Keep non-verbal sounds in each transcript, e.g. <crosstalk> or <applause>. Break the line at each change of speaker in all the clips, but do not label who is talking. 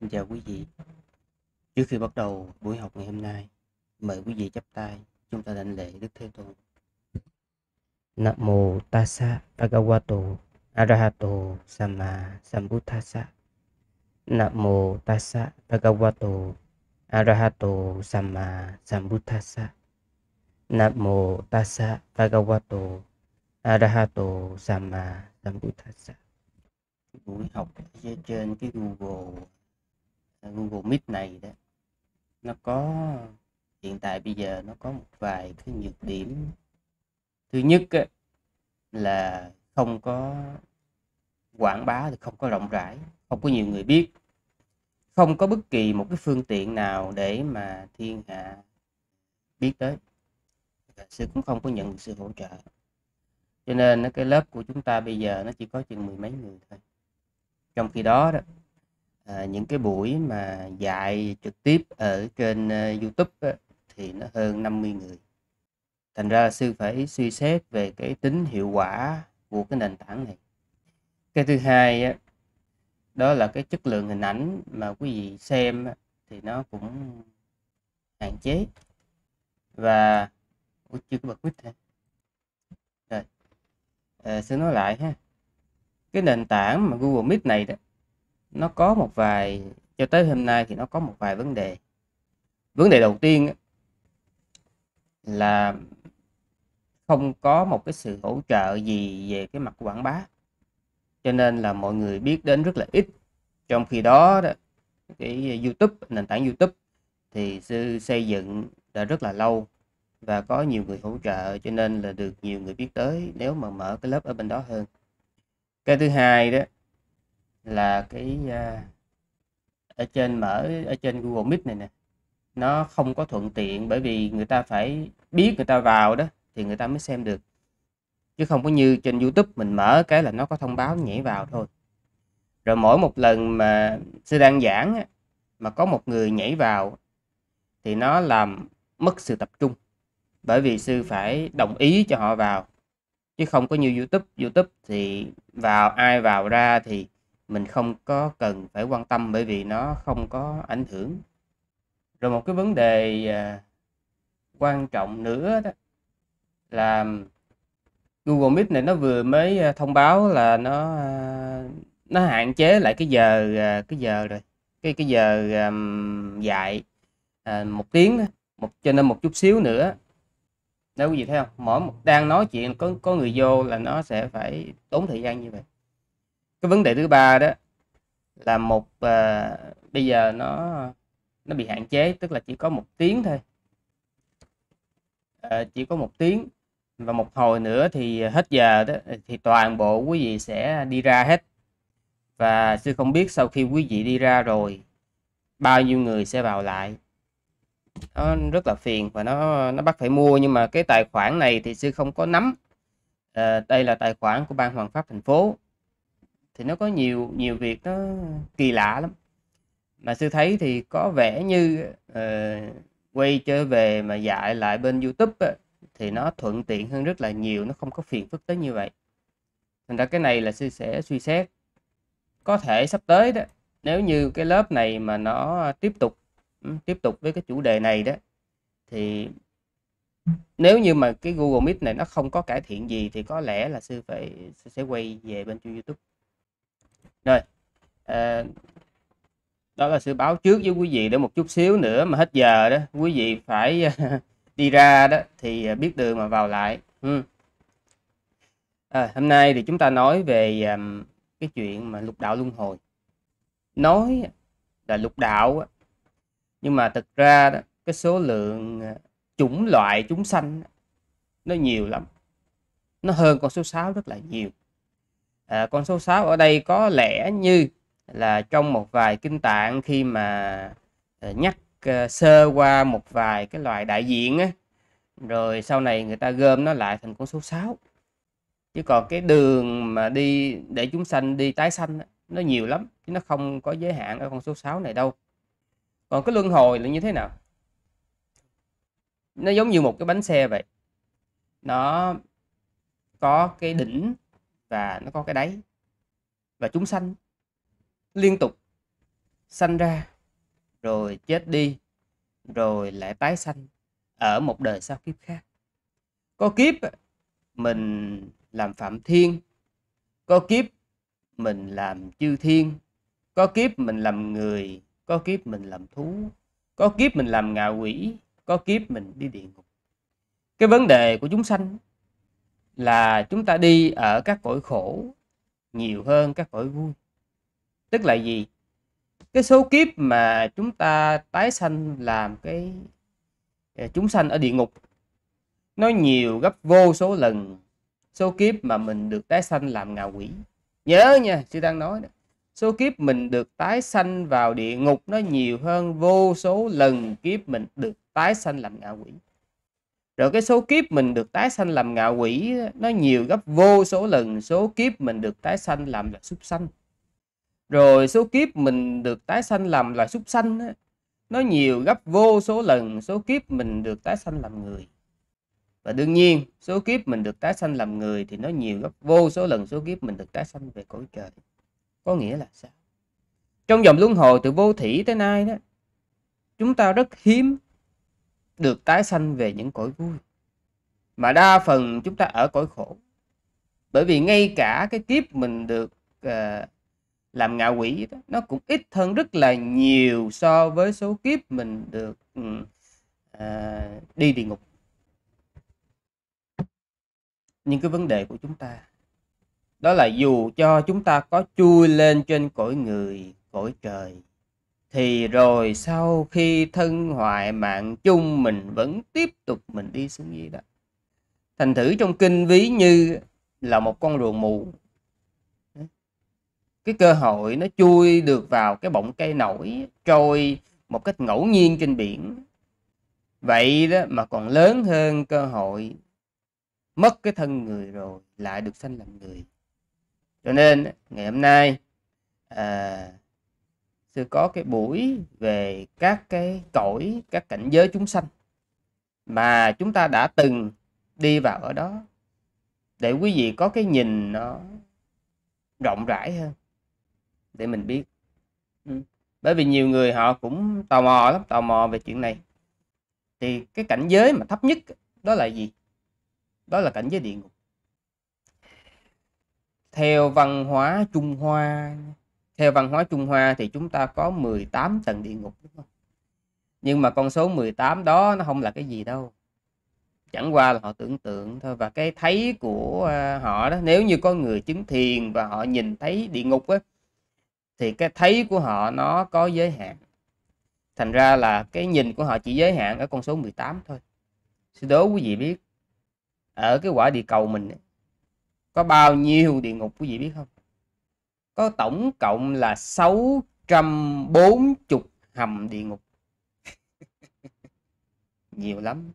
Xin chào quý vị. Trước khi bắt đầu buổi học ngày hôm nay, mời quý vị chắp tay chúng ta đảnh lễ Đức Thế Tôn. Nam mô Tassa Bhagavato Arahato Sama Sambuddhassa. Nam mô Tassa Bhagavato Arahato Sama Sambuddhassa. Nam mô Tassa Bhagavato Arahato Sama Sambuddhassa. Buổi học trên cái Google Ờ, Google Meet này đó nó có hiện tại bây giờ nó có một vài cái nhược điểm thứ nhất á, là không có quảng bá thì không có rộng rãi không có nhiều người biết không có bất kỳ một cái phương tiện nào để mà thiên hạ biết tới sư cũng không có nhận sự hỗ trợ cho nên cái lớp của chúng ta bây giờ nó chỉ có chừng mười mấy người thôi trong khi đó đó À, những cái buổi mà dạy trực tiếp ở trên uh, YouTube á, thì nó hơn 50 người. Thành ra sư phải suy xét về cái tính hiệu quả của cái nền tảng này. Cái thứ hai á, đó là cái chất lượng hình ảnh mà quý vị xem á, thì nó cũng hạn chế. Và Ủa, chưa có bật mic hả? Rồi. À, ờ, sư nói lại ha. Cái nền tảng mà Google Meet này đó nó có một vài cho tới hôm nay thì nó có một vài vấn đề vấn đề đầu tiên là không có một cái sự hỗ trợ gì về cái mặt quảng bá cho nên là mọi người biết đến rất là ít trong khi đó cái YouTube nền tảng YouTube thì sư xây dựng đã rất là lâu và có nhiều người hỗ trợ cho nên là được nhiều người biết tới nếu mà mở cái lớp ở bên đó hơn cái thứ hai đó là cái à, ở trên mở ở trên Google Meet này nè nó không có thuận tiện bởi vì người ta phải biết người ta vào đó thì người ta mới xem được chứ không có như trên YouTube mình mở cái là nó có thông báo nhảy vào thôi rồi mỗi một lần mà sư đang giảng mà có một người nhảy vào thì nó làm mất sự tập trung bởi vì sư phải đồng ý cho họ vào chứ không có như YouTube YouTube thì vào ai vào ra thì mình không có cần phải quan tâm bởi vì nó không có ảnh hưởng rồi một cái vấn đề à, quan trọng nữa đó là Google Meet này nó vừa mới à, thông báo là nó à, nó hạn chế lại cái giờ cái giờ rồi cái cái giờ um, dạy à, một tiếng một cho nên một chút xíu nữa nếu gì vị thấy không mỗi một đang nói chuyện có có người vô là nó sẽ phải tốn thời gian như vậy cái vấn đề thứ ba đó là một à, bây giờ nó nó bị hạn chế tức là chỉ có một tiếng thôi à, chỉ có một tiếng và một hồi nữa thì hết giờ đó thì toàn bộ quý vị sẽ đi ra hết và sư không biết sau khi quý vị đi ra rồi bao nhiêu người sẽ vào lại nó rất là phiền và nó nó bắt phải mua nhưng mà cái tài khoản này thì sư không có nắm à, đây là tài khoản của ban hoàng pháp thành phố thì nó có nhiều nhiều việc nó kỳ lạ lắm mà sư thấy thì có vẻ như uh, quay trở về mà dạy lại bên youtube á, thì nó thuận tiện hơn rất là nhiều nó không có phiền phức tới như vậy thành ra cái này là sư sẽ suy xét có thể sắp tới đó nếu như cái lớp này mà nó tiếp tục ừ, tiếp tục với cái chủ đề này đó thì nếu như mà cái Google Meet này nó không có cải thiện gì thì có lẽ là sư phải sẽ quay về bên trên YouTube rồi à, đó là sự báo trước với quý vị để một chút xíu nữa mà hết giờ đó quý vị phải ờ, <laughs> đi ra đó thì ờ, biết đường mà vào lại ừ. à, hôm nay thì chúng ta nói về um, cái chuyện mà lục đạo luân hồi nói là lục đạo nhưng mà thực ra đó, cái số lượng chủng loại chúng sanh nó nhiều lắm nó hơn con số 6 rất là nhiều à, con số 6 ở đây có lẽ như là trong một vài kinh tạng khi mà à, nhắc à, sơ qua một vài cái loại đại diện á, rồi sau này người ta gom nó lại thành con số 6 chứ còn cái đường mà đi để chúng sanh đi tái sanh nó nhiều lắm chứ nó không có giới hạn ở con số 6 này đâu còn cái luân hồi là như thế nào nó giống như một cái bánh xe vậy nó có cái đỉnh và nó có cái đáy và chúng sanh liên tục sanh ra rồi chết đi rồi lại tái sanh ở một đời sau kiếp khác có kiếp mình làm phạm thiên có kiếp mình làm chư thiên có kiếp mình làm người có kiếp mình làm thú có kiếp mình làm ngạ quỷ có kiếp mình đi địa ngục cái vấn đề của chúng sanh là chúng ta đi ở các cõi khổ nhiều hơn các cõi vui tức là gì cái số kiếp mà chúng ta tái sanh làm cái à, chúng sanh ở địa ngục nó nhiều gấp vô số lần số kiếp mà mình được tái sanh làm ngạ quỷ nhớ nha sư đang nói đó số kiếp mình được tái sanh vào địa ngục nó nhiều hơn vô số lần kiếp mình được tái sanh làm ngạ quỷ rồi cái số kiếp mình được tái sanh làm ngạ quỷ nó nhiều gấp vô số lần số kiếp mình được tái sanh làm là súc sanh rồi số kiếp mình được tái sanh làm loài súc sanh nó nhiều gấp vô số lần số kiếp mình được tái sanh làm người và đương nhiên số kiếp mình được tái sanh làm người thì nó nhiều gấp vô số lần số kiếp mình được tái sanh về cõi trời có nghĩa là sao trong dòng luân hồi từ vô thủy tới nay đó chúng ta rất hiếm được tái sanh về những cõi vui mà đa phần chúng ta ở cõi khổ bởi vì ngay cả cái kiếp mình được uh, làm ngạ quỷ đó, nó cũng ít hơn rất là nhiều so với số kiếp mình được uh, đi địa ngục nhưng cái vấn đề của chúng ta đó là dù cho chúng ta có chui lên trên cõi người cõi trời thì rồi sau khi thân hoại mạng chung mình vẫn tiếp tục mình đi xuống dưới đó thành thử trong kinh ví như là một con ruồng mù cái cơ hội nó chui được vào cái bọng cây nổi trôi một cách ngẫu nhiên trên biển vậy đó mà còn lớn hơn cơ hội mất cái thân người rồi lại được sanh làm người cho nên ngày hôm nay à, sư có cái buổi về các cái cõi các cảnh giới chúng sanh mà chúng ta đã từng đi vào ở đó để quý vị có cái nhìn nó rộng rãi hơn để mình biết ừ. bởi vì nhiều người họ cũng tò mò lắm tò mò về chuyện này thì cái cảnh giới mà thấp nhất đó là gì đó là cảnh giới địa ngục theo văn hóa trung hoa theo văn hóa Trung Hoa thì chúng ta có 18 tầng địa ngục đúng không? Nhưng mà con số 18 đó nó không là cái gì đâu. Chẳng qua là họ tưởng tượng thôi và cái thấy của à, họ đó nếu như có người chứng thiền và họ nhìn thấy địa ngục á thì cái thấy của họ nó có giới hạn. Thành ra là cái nhìn của họ chỉ giới hạn ở con số 18 thôi. Xin đố quý vị biết ở cái quả địa cầu mình có bao nhiêu địa ngục quý vị biết không? có tổng cộng là 640 hầm địa ngục <laughs> nhiều lắm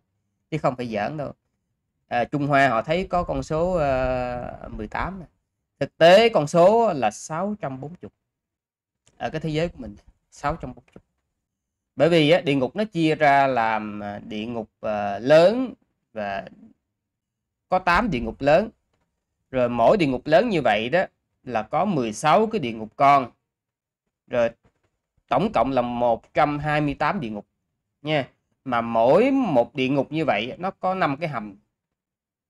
chứ không phải giỡn đâu à, Trung Hoa họ thấy có con số uh, ờ, 18 thực tế con số là 640 ở cái thế giới của mình 640 bởi vì á, địa ngục nó chia ra làm à, địa ngục uh, lớn và có 8 địa ngục lớn rồi mỗi địa ngục lớn như vậy đó là có 16 cái địa ngục con rồi tổng cộng là 128 địa ngục nha mà mỗi một địa ngục như vậy nó có năm cái hầm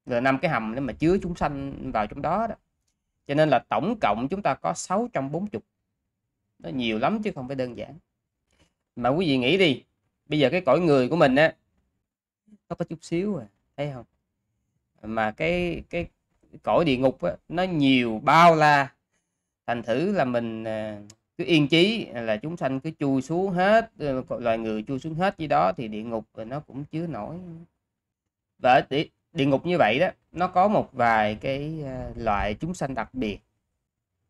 rồi năm cái hầm để mà chứa chúng sanh vào trong đó đó cho nên là tổng cộng chúng ta có 640 nó nhiều lắm chứ không phải đơn giản mà quý vị nghĩ đi bây giờ cái cõi người của mình á nó có chút xíu à thấy không mà cái cái cõi địa ngục á, nó nhiều bao la thành thử là mình à, cứ yên chí là chúng sanh cứ chui xuống hết ờ, loài người chui xuống hết gì đó thì địa ngục nó cũng chứa nổi và địa, địa ngục như vậy đó nó có một vài cái à, loại chúng sanh đặc biệt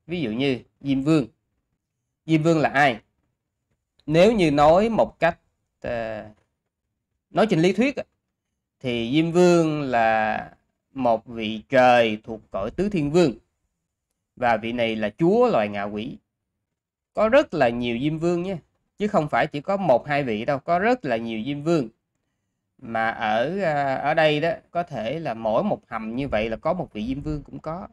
ví dụ như diêm vương diêm vương là ai nếu như nói một cách à, nói trên lý thuyết thì diêm vương là một vị trời thuộc cõi tứ thiên vương và vị này là chúa loài ngạ quỷ có rất là nhiều diêm vương nhé chứ không phải chỉ có một hai vị đâu có rất là nhiều diêm vương mà ở à, ở đây đó có thể là mỗi một hầm như vậy là có một vị diêm vương cũng có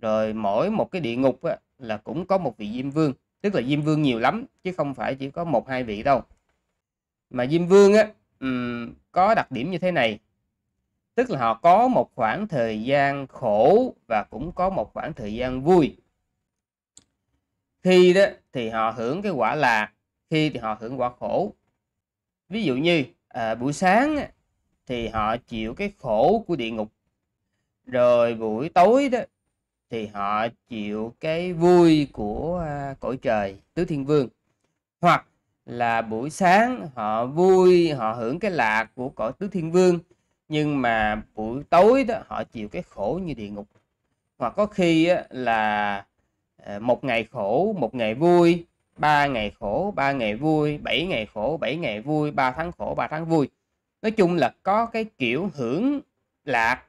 rồi mỗi một cái địa ngục á, là cũng có một vị diêm vương tức là diêm vương nhiều lắm chứ không phải chỉ có một hai vị đâu mà diêm vương á um, có đặc điểm như thế này tức là họ có một khoảng thời gian khổ và cũng có một khoảng thời gian vui khi đó thì họ hưởng cái quả là khi thì họ hưởng quả khổ ví dụ như à, buổi sáng thì họ chịu cái khổ của địa ngục rồi buổi tối đó thì họ chịu cái vui của à, cõi trời tứ thiên vương hoặc là buổi sáng họ vui họ hưởng cái lạc của cõi tứ thiên vương nhưng mà buổi tối đó họ chịu cái khổ như địa ngục hoặc có khi là ờ, một ngày khổ một ngày vui ba ngày khổ ba ngày vui bảy ngày khổ bảy ngày vui ba tháng khổ ba tháng vui nói chung là có cái kiểu hưởng lạc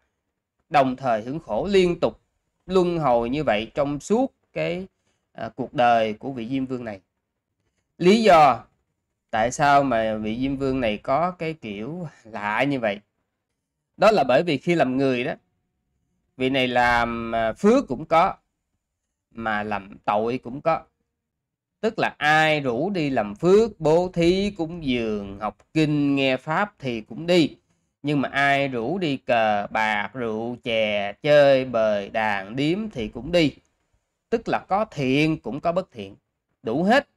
đồng thời hưởng khổ liên tục luân hồi như vậy trong suốt cái à, cuộc đời của vị diêm vương này lý do tại sao mà vị diêm vương này có cái kiểu lạ như vậy đó là bởi vì khi làm người đó vị này làm à, phước cũng có mà làm tội cũng có tức là ai rủ đi làm phước bố thí cúng dường học kinh nghe pháp thì cũng đi nhưng mà ai rủ đi cờ bạc rượu chè chơi bời đàn điếm thì cũng đi tức là có thiện cũng có bất thiện đủ hết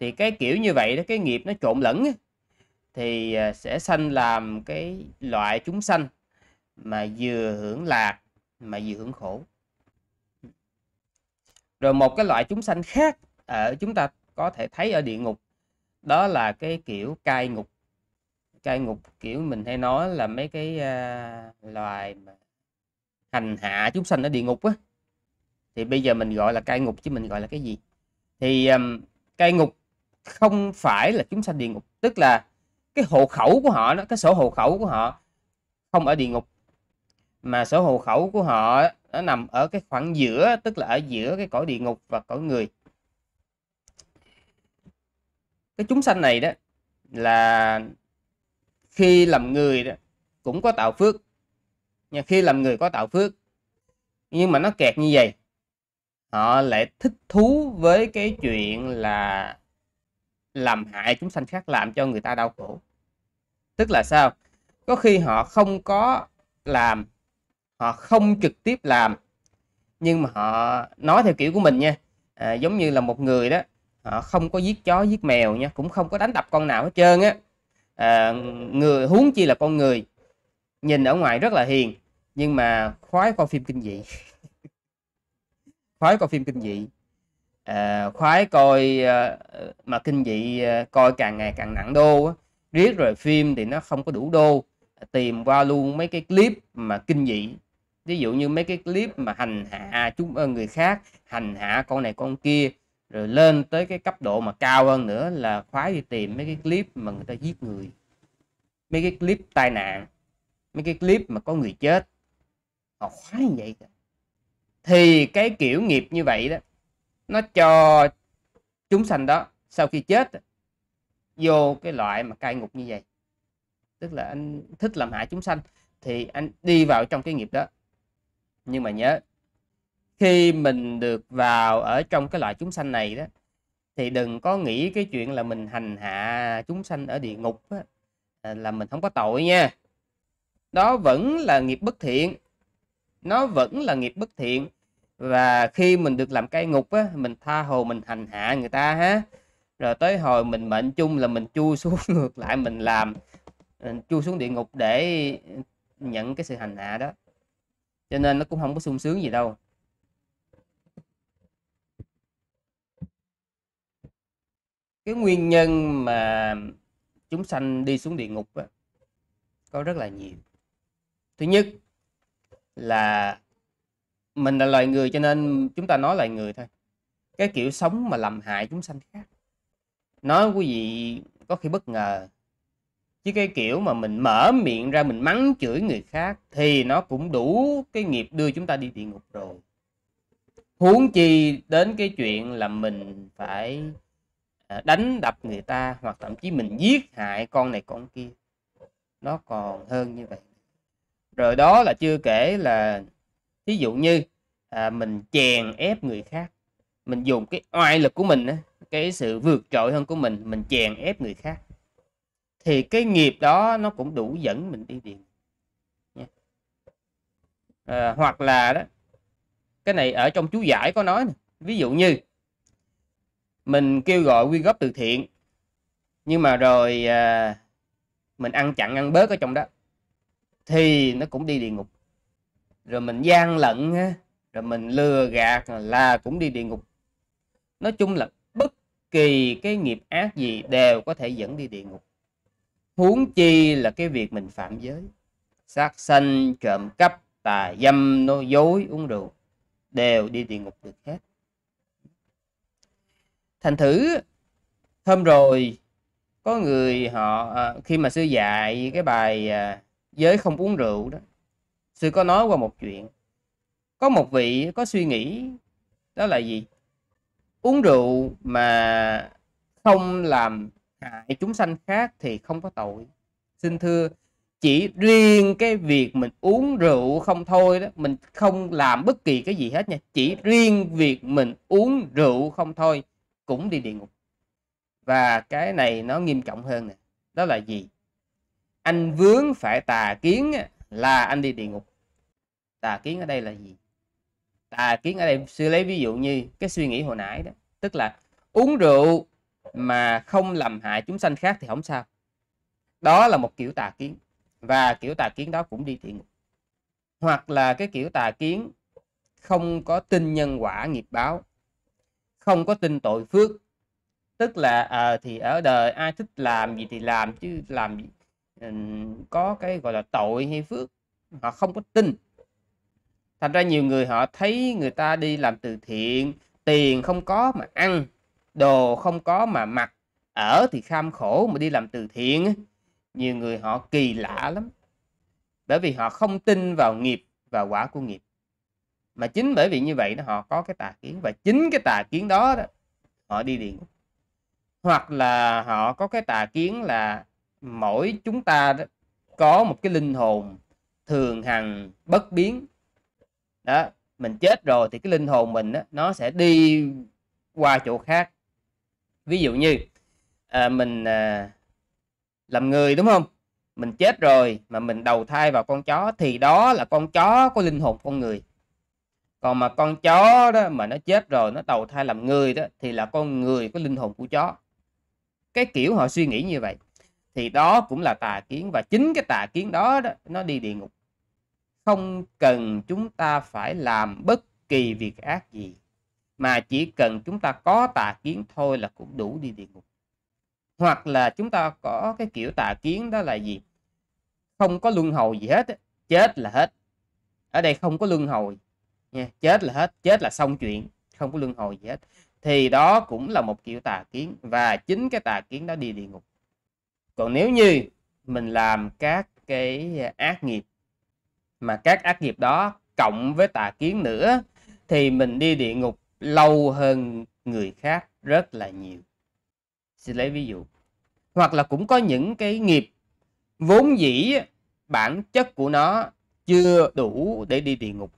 thì cái kiểu như vậy đó cái nghiệp nó trộn lẫn thì à, sẽ sanh làm cái loại chúng sanh mà vừa hưởng lạc mà vừa hưởng khổ rồi một cái loại chúng sanh khác ở chúng ta có thể thấy ở địa ngục đó là cái kiểu cai ngục cai ngục kiểu mình hay nói là mấy cái uh, loài mà hành hạ chúng sanh ở địa ngục á thì bây giờ mình gọi là cai ngục chứ mình gọi là cái gì thì um, cai ngục không phải là chúng sanh địa ngục tức là cái hộ khẩu của họ đó cái sổ hộ khẩu của họ không ở địa ngục mà sổ hộ khẩu của họ nó nằm ở cái khoảng giữa tức là ở giữa cái cõi địa ngục và cõi người cái chúng sanh này đó là khi làm người đó cũng có tạo phước nhưng khi làm người có tạo phước nhưng mà nó kẹt như vậy họ lại thích thú với cái chuyện là làm hại chúng sanh khác làm cho người ta đau khổ tức là sao có khi họ không có làm họ không trực tiếp làm nhưng mà họ nói theo kiểu của mình nha à, giống như là một người đó họ không có giết chó giết mèo nha cũng không có đánh đập con nào hết trơn á à, người huống chi là con người nhìn ở ngoài rất là hiền nhưng mà khoái coi phim kinh dị <laughs> khoái coi phim kinh dị à, khoái coi à, mà kinh dị à, coi càng ngày càng nặng đô á riết rồi phim thì nó không có đủ đô tìm qua luôn mấy cái clip mà kinh dị ví dụ như mấy cái clip mà hành hạ chúng ờ, người khác hành hạ con này con kia rồi lên tới cái cấp độ mà cao hơn nữa là khoái đi tìm mấy cái clip mà người ta giết người mấy cái clip tai nạn mấy cái clip mà có người chết họ khoái như vậy thì cái kiểu nghiệp như vậy đó nó cho chúng sanh đó sau khi chết vô cái loại mà cai ngục như vậy tức là anh thích làm hại chúng sanh thì anh đi vào trong cái nghiệp đó nhưng mà nhớ khi mình được vào ở trong cái loại chúng sanh này đó thì đừng có nghĩ cái chuyện là mình hành hạ chúng sanh ở địa ngục đó, à, là mình không có tội nha đó vẫn là nghiệp bất thiện nó vẫn là nghiệp bất thiện và khi mình được làm cai ngục á, mình tha hồ mình hành hạ người ta ha rồi tới hồi mình mệnh chung là mình chui xuống <laughs> ngược lại mình làm mình ờ, chui xuống địa ngục để nhận cái sự hành hạ đó cho nên nó cũng không có sung sướng gì đâu cái nguyên nhân mà chúng sanh đi xuống địa ngục đó, có rất là nhiều thứ nhất là mình là loài người cho nên chúng ta nói loài người thôi cái kiểu sống mà làm hại chúng sanh khác nói quý vị có khi bất ngờ chứ cái kiểu mà mình mở miệng ra mình mắng chửi người khác thì nó cũng đủ cái nghiệp đưa chúng ta đi địa ngục rồi huống chi đến cái chuyện là mình phải à, đánh đập người ta hoặc thậm chí mình giết hại con này con kia nó còn hơn như vậy rồi đó là chưa kể là ví dụ như à, mình chèn ép người khác mình dùng cái oai lực của mình á, cái sự vượt trội hơn của mình mình chèn ép người khác thì cái nghiệp đó nó cũng đủ dẫn mình đi điền à, hoặc là đó cái này ở trong chú giải có nói này. ví dụ như mình kêu gọi quyên góp từ thiện nhưng mà rồi à, mình ăn chặn ăn bớt ở trong đó thì nó cũng đi địa ngục rồi mình gian lận rồi mình lừa gạt là cũng đi địa ngục nói chung là kỳ cái nghiệp ác gì đều có thể dẫn đi địa ngục huống chi là cái việc mình phạm giới sát sanh trộm cắp tà dâm nói dối uống rượu đều đi địa ngục được hết thành thử hôm rồi có người họ à, khi mà sư dạy cái bài à, giới không uống rượu đó sư có nói qua một chuyện có một vị có suy nghĩ đó là gì uống rượu mà không làm hại chúng sanh khác thì không có tội xin thưa chỉ riêng cái việc mình uống rượu không thôi đó mình không làm bất kỳ cái gì hết nha chỉ riêng việc mình uống rượu không thôi cũng đi địa ngục và cái này nó nghiêm trọng hơn nè đó là gì anh vướng phải tà kiến là anh đi địa ngục tà kiến ở đây là gì tà kiến ở đây sư lấy ví dụ như cái suy nghĩ hồi nãy đó tức là uống rượu mà không làm hại chúng sanh khác thì không sao đó là một kiểu tà kiến và kiểu tà kiến đó cũng đi thiện, ngục hoặc là cái kiểu tà kiến không có tin nhân quả nghiệp báo không có tin tội phước tức là à, thì ở đời ai thích làm gì thì làm chứ làm gì có cái gọi là tội hay phước họ không có tin thành ra nhiều người họ thấy người ta đi làm từ thiện tiền không có mà ăn đồ không có mà mặc ở thì kham khổ mà đi làm từ thiện nhiều người họ kỳ lạ lắm bởi vì họ không tin vào nghiệp và quả của nghiệp mà chính bởi vì như vậy đó họ có cái tà kiến và chính cái tà kiến đó, đó họ đi điện hoặc là họ có cái tà kiến là mỗi chúng ta đó, có một cái linh hồn thường hằng bất biến đó mình chết rồi thì cái linh hồn mình đó, nó sẽ đi qua chỗ khác ví dụ như à, mình à, làm người đúng không mình chết rồi mà mình đầu thai vào con chó thì đó là con chó có linh hồn con người còn mà con chó đó mà nó chết rồi nó đầu thai làm người đó thì là con người có linh hồn của chó cái kiểu họ suy nghĩ như vậy thì đó cũng là tà kiến và chính cái tà kiến đó, đó nó đi địa ngục không cần chúng ta phải làm bất kỳ việc ác gì mà chỉ cần chúng ta có tà kiến thôi là cũng đủ đi địa ngục hoặc là chúng ta có cái kiểu tà kiến đó là gì không có luân hồi gì hết chết là hết ở đây không có luân hồi nha chết là hết chết là xong chuyện không có luân hồi gì hết thì đó cũng là một kiểu tà kiến và chính cái tà kiến đó đi địa ngục còn nếu như mình làm các cái ác nghiệp mà các ác nghiệp đó cộng với tà kiến nữa thì mình đi địa ngục lâu hơn người khác rất là nhiều. Xin lấy ví dụ. Hoặc là cũng có những cái nghiệp vốn dĩ bản chất của nó chưa đủ để đi địa ngục.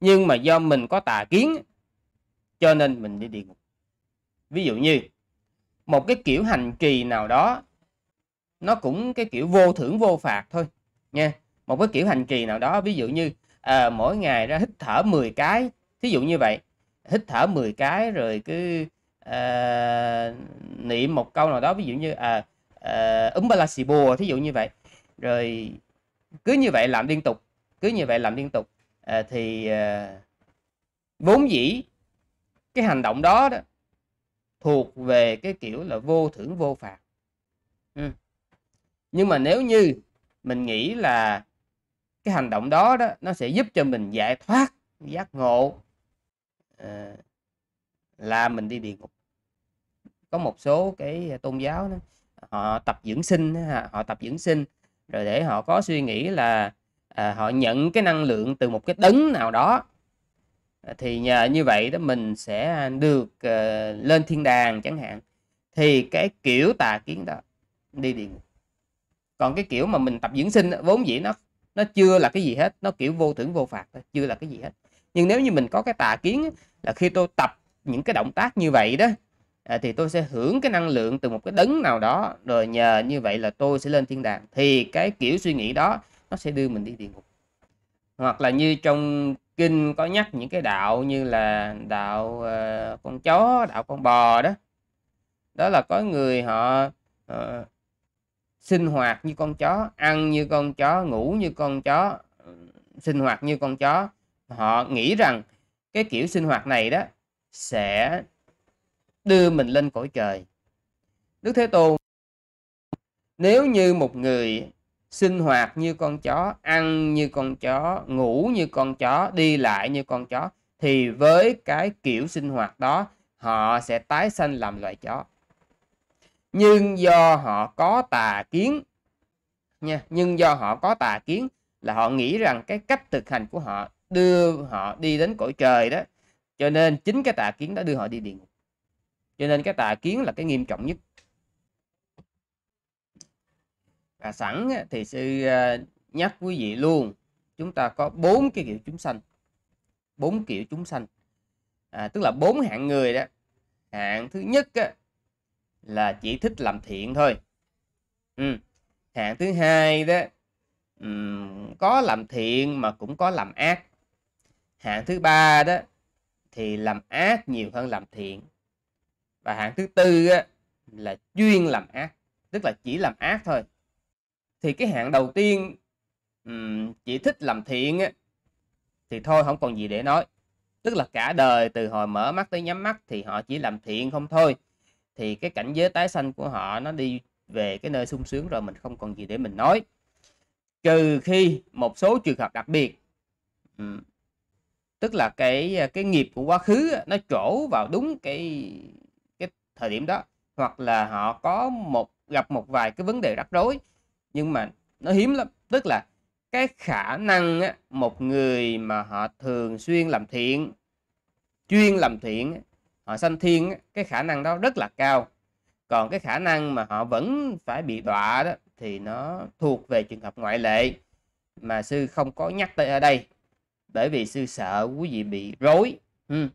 Nhưng mà do mình có tà kiến cho nên mình đi địa ngục. Ví dụ như một cái kiểu hành trì nào đó nó cũng cái kiểu vô thưởng vô phạt thôi nha một cái kiểu hành trì nào đó ví dụ như à, mỗi ngày ra hít thở 10 cái thí dụ như vậy hít thở 10 cái rồi cứ à, niệm một câu nào đó ví dụ như à, à, thí dụ như vậy rồi cứ như vậy làm liên tục cứ như vậy làm liên tục à, thì à, vốn dĩ cái hành động đó, đó thuộc về cái kiểu là vô thưởng vô phạt ừ. nhưng mà nếu như mình nghĩ là cái hành động đó đó nó sẽ giúp cho mình giải thoát giác ngộ à, là mình đi địa ngục có một số cái tôn giáo đó, họ tập dưỡng sinh họ tập dưỡng sinh rồi để họ có suy nghĩ là à, họ nhận cái năng lượng từ một cái đấng nào đó thì nhờ như vậy đó mình sẽ được uh, lên thiên đàng chẳng hạn thì cái kiểu tà kiến đó đi địa còn cái kiểu mà mình tập dưỡng sinh vốn dĩ nó nó chưa là cái gì hết nó kiểu vô thưởng vô phạt thôi chưa là cái gì hết nhưng nếu như mình có cái tà kiến là khi tôi tập những cái động tác như vậy đó à, thì tôi sẽ hưởng cái năng lượng từ một cái đấng nào đó rồi nhờ như vậy là tôi sẽ lên thiên đàng thì cái kiểu suy nghĩ đó nó sẽ đưa mình đi địa ngục hoặc là như trong kinh có nhắc những cái đạo như là đạo uh, con chó đạo con bò đó đó là có người họ uh, sinh hoạt như con chó ăn như con chó ngủ như con chó sinh hoạt như con chó họ nghĩ rằng cái kiểu sinh hoạt này đó sẽ đưa mình lên cõi trời đức thế tôn nếu như một người sinh hoạt như con chó ăn như con chó ngủ như con chó đi lại như con chó thì với cái kiểu sinh hoạt đó họ sẽ tái sanh làm loài chó nhưng do họ có tà kiến nha nhưng do họ có tà kiến là họ nghĩ rằng cái cách thực hành của họ đưa họ đi đến cõi trời đó cho nên chính cái tà kiến đã đưa họ đi địa ngục cho nên cái tà kiến là cái nghiêm trọng nhất và sẵn thì sư ờ, nhắc quý vị luôn chúng ta có bốn cái kiểu chúng sanh bốn kiểu chúng sanh à, tức là bốn hạng người đó hạng thứ nhất á, là chỉ thích làm thiện thôi ừ. hạng thứ hai đó um, có làm thiện mà cũng có làm ác hạng thứ ba đó thì làm ác nhiều hơn làm thiện và hạng thứ tư á, là chuyên làm ác tức là chỉ làm ác thôi thì cái hạng đầu tiên um, chỉ thích làm thiện á, thì thôi không còn gì để nói tức là cả đời từ hồi mở mắt tới nhắm mắt thì họ chỉ làm thiện không thôi thì cái cảnh giới tái sanh của họ nó đi về cái nơi sung sướng rồi mình không còn gì để mình nói trừ khi một số trường hợp đặc biệt tức là cái à, cái nghiệp của quá khứ nó trổ vào đúng cái cái thời điểm đó hoặc là họ có một gặp một vài cái vấn đề rắc rối nhưng mà nó hiếm lắm tức là cái khả năng một người mà họ thường xuyên làm thiện chuyên làm thiện họ sanh thiên cái khả năng đó rất là cao còn cái khả năng mà họ vẫn phải bị đọa đó thì nó thuộc về trường hợp ngoại lệ mà sư không có nhắc tới ở đây bởi vì sư sợ quý vị bị rối ừ.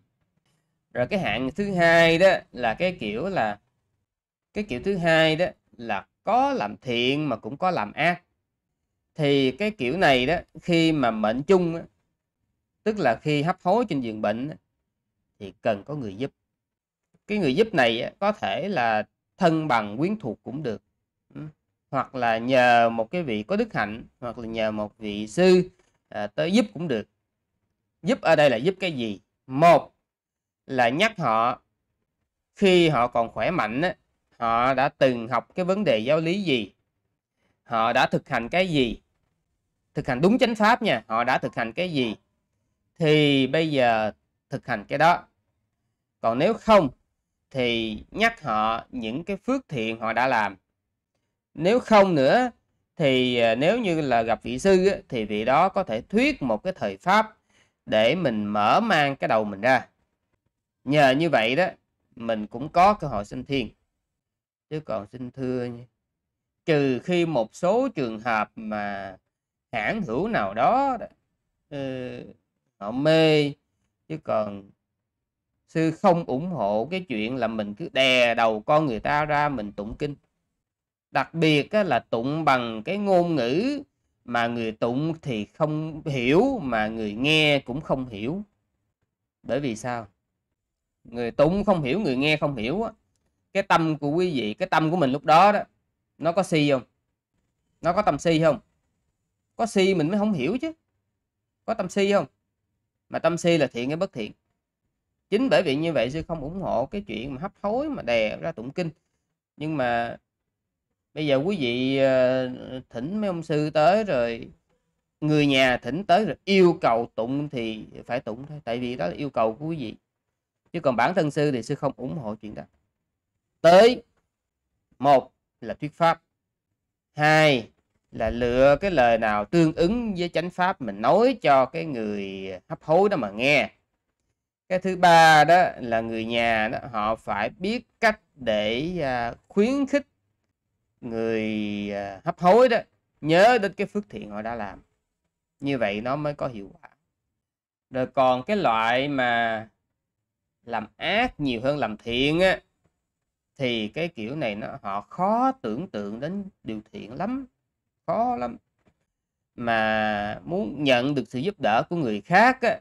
rồi cái hạng thứ hai đó là cái kiểu là cái kiểu thứ hai đó là có làm thiện mà cũng có làm ác thì cái kiểu này đó khi mà mệnh chung tức là khi hấp hối trên giường bệnh thì cần có người giúp cái người giúp này có thể là thân bằng quyến thuộc cũng được ừ. hoặc là nhờ một cái vị có đức hạnh hoặc là nhờ một vị sư à, tới giúp cũng được giúp ở đây là giúp cái gì một là nhắc họ khi họ còn khỏe mạnh họ đã từng học cái vấn đề giáo lý gì họ đã thực hành cái gì thực hành đúng chánh pháp nha họ đã thực hành cái gì thì bây giờ thực hành cái đó còn nếu không thì nhắc họ những cái phước thiện họ đã làm nếu không nữa thì à, nếu như là gặp vị sư thì vị đó có thể thuyết một cái thời pháp để mình mở mang cái đầu mình ra nhờ như vậy đó mình cũng có cơ hội sinh thiên chứ còn xin thưa trừ khi một số trường hợp mà hãng hữu nào đó, đó ờ, họ mê chứ còn sư không ủng hộ cái chuyện là mình cứ đè đầu con người ta ra mình tụng kinh đặc biệt là tụng bằng cái ngôn ngữ mà người tụng thì không hiểu mà người nghe cũng không hiểu bởi vì sao người tụng không hiểu người nghe không hiểu cái tâm của quý vị cái tâm của mình lúc đó đó nó có si không nó có tâm si không có si mình mới không hiểu chứ có tâm si không mà tâm si là thiện hay bất thiện chính bởi vì như vậy sư không ủng hộ cái chuyện mà hấp hối mà đè ra tụng kinh nhưng mà bây giờ quý vị ờ, thỉnh mấy ông sư tới rồi người nhà thỉnh tới rồi yêu cầu tụng thì phải tụng thôi tại vì đó là yêu cầu của quý vị chứ còn bản thân sư thì sư không ủng hộ chuyện đó tới một là thuyết pháp hai là lựa cái lời nào tương ứng với chánh pháp mình nói cho cái người hấp hối đó mà nghe cái thứ ba đó là người nhà đó họ phải biết cách để à, khuyến khích người à, hấp hối đó nhớ đến cái phước thiện họ đã làm như vậy nó mới có hiệu quả rồi còn cái loại mà làm ác nhiều hơn làm thiện á thì cái kiểu này nó họ khó tưởng tượng đến điều thiện lắm khó lắm mà muốn nhận được sự giúp đỡ của người khác á,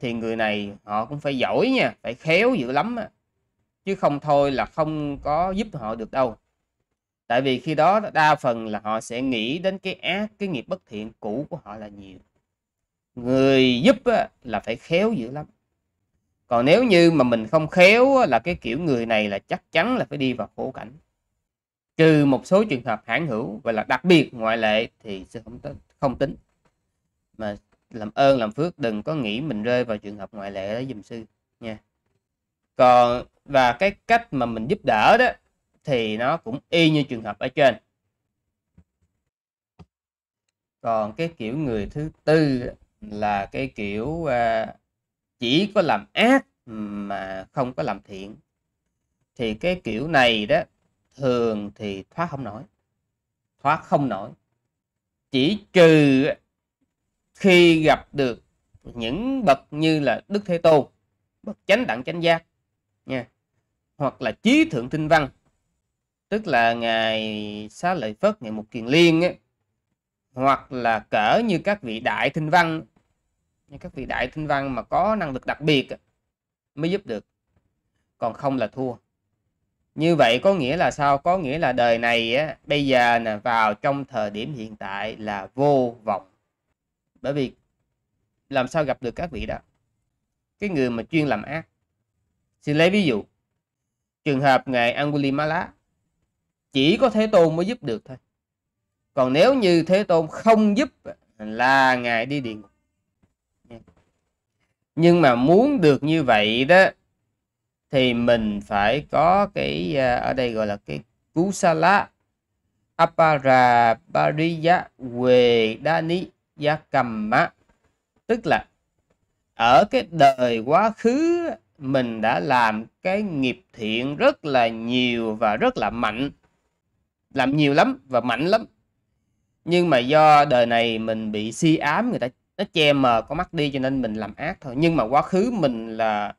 thì người này họ cũng phải giỏi nha phải khéo dữ lắm á. chứ không thôi là không có giúp họ được đâu tại vì khi đó đa phần là họ sẽ nghĩ đến cái ác cái nghiệp bất thiện cũ của họ là nhiều người giúp á, là phải khéo dữ lắm còn nếu như mà mình không khéo á, là cái kiểu người này là chắc chắn là phải đi vào khổ cảnh trừ một số trường hợp hãn hữu và là đặc biệt ngoại lệ thì sẽ không tính không tính mà làm ơn làm phước đừng có nghĩ mình rơi vào trường hợp ngoại lệ đó dùm sư nha còn và cái cách mà mình giúp đỡ đó thì nó cũng y như trường hợp ở trên còn cái kiểu người thứ tư là cái kiểu à, chỉ có làm ác mà không có làm thiện thì cái kiểu này đó thường thì thoát không nổi thoát không nổi chỉ trừ khi gặp được những bậc như là Đức Thế Tôn, bậc chánh đẳng chánh giác nha, hoặc là Chí thượng tinh văn, tức là ngài Xá Lợi Phất, ngài Mục Kiền Liên ấy, hoặc là cỡ như các vị đại thinh văn, như các vị đại thinh văn mà có năng lực đặc biệt mới giúp được, còn không là thua. Như vậy có nghĩa là sao? Có nghĩa là đời này á, bây giờ nè vào trong thời điểm hiện tại là vô vọng bởi vì làm sao gặp được các vị đó cái người mà chuyên làm ác xin lấy ví dụ trường hợp ngài Angulimala chỉ có Thế Tôn mới giúp được thôi còn nếu như Thế Tôn không giúp là ngài đi điện nhưng mà muốn được như vậy đó thì mình phải có cái à, ở đây gọi là cái cú sa lá apara bariya về ni gia cầm á tức là ở cái đời quá khứ mình đã làm cái nghiệp thiện rất là nhiều và rất là mạnh làm nhiều lắm và mạnh lắm nhưng mà do đời này mình bị si ám người ta nó che mờ có mắt đi cho nên mình làm ác thôi nhưng mà quá khứ mình là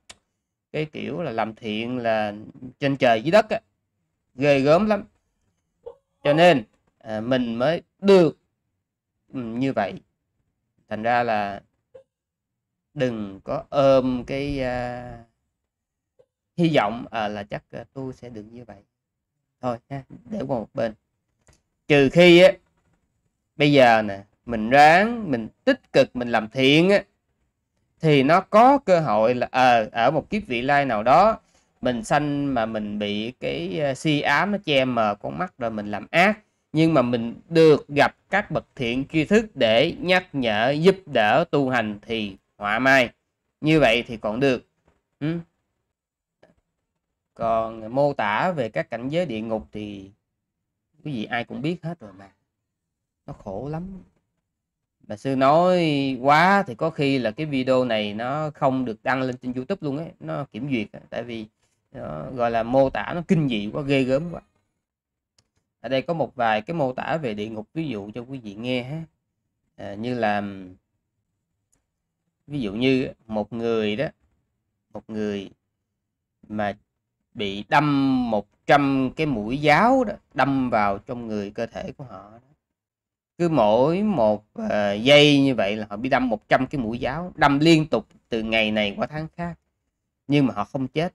cái kiểu là làm thiện là trên trời dưới đất á, ghê gớm lắm cho nên à, mình mới được ừ, như vậy thành ra là đừng có ôm cái uh, hy vọng à, là chắc uh, tôi sẽ được như vậy thôi ha để qua một bên trừ khi á bây giờ nè mình ráng mình tích cực mình làm thiện á thì nó có cơ hội là à, ở một kiếp vị lai nào đó mình sanh mà mình bị cái à, si ám nó che mờ con mắt rồi mình làm ác nhưng mà mình được gặp các bậc thiện tri thức để nhắc nhở giúp đỡ tu hành thì họa mai như vậy thì còn được ừ. còn mô tả về các cảnh giới địa ngục thì cái gì ai cũng biết hết rồi mà nó khổ lắm bà sư nói quá thì có khi là cái video này nó không được đăng lên trên youtube luôn ấy nó kiểm duyệt tại vì ờ, gọi là mô tả nó kinh dị quá ghê gớm quá ở đây có một vài cái mô tả về địa ngục ví dụ cho quý vị nghe ha. À, như là ví dụ như một người đó một người mà bị đâm 100 cái mũi giáo đó, đâm vào trong người cơ thể của họ đó. cứ mỗi một uh, giây như vậy là họ bị đâm 100 cái mũi giáo đâm liên tục từ ngày này qua tháng khác nhưng mà họ không chết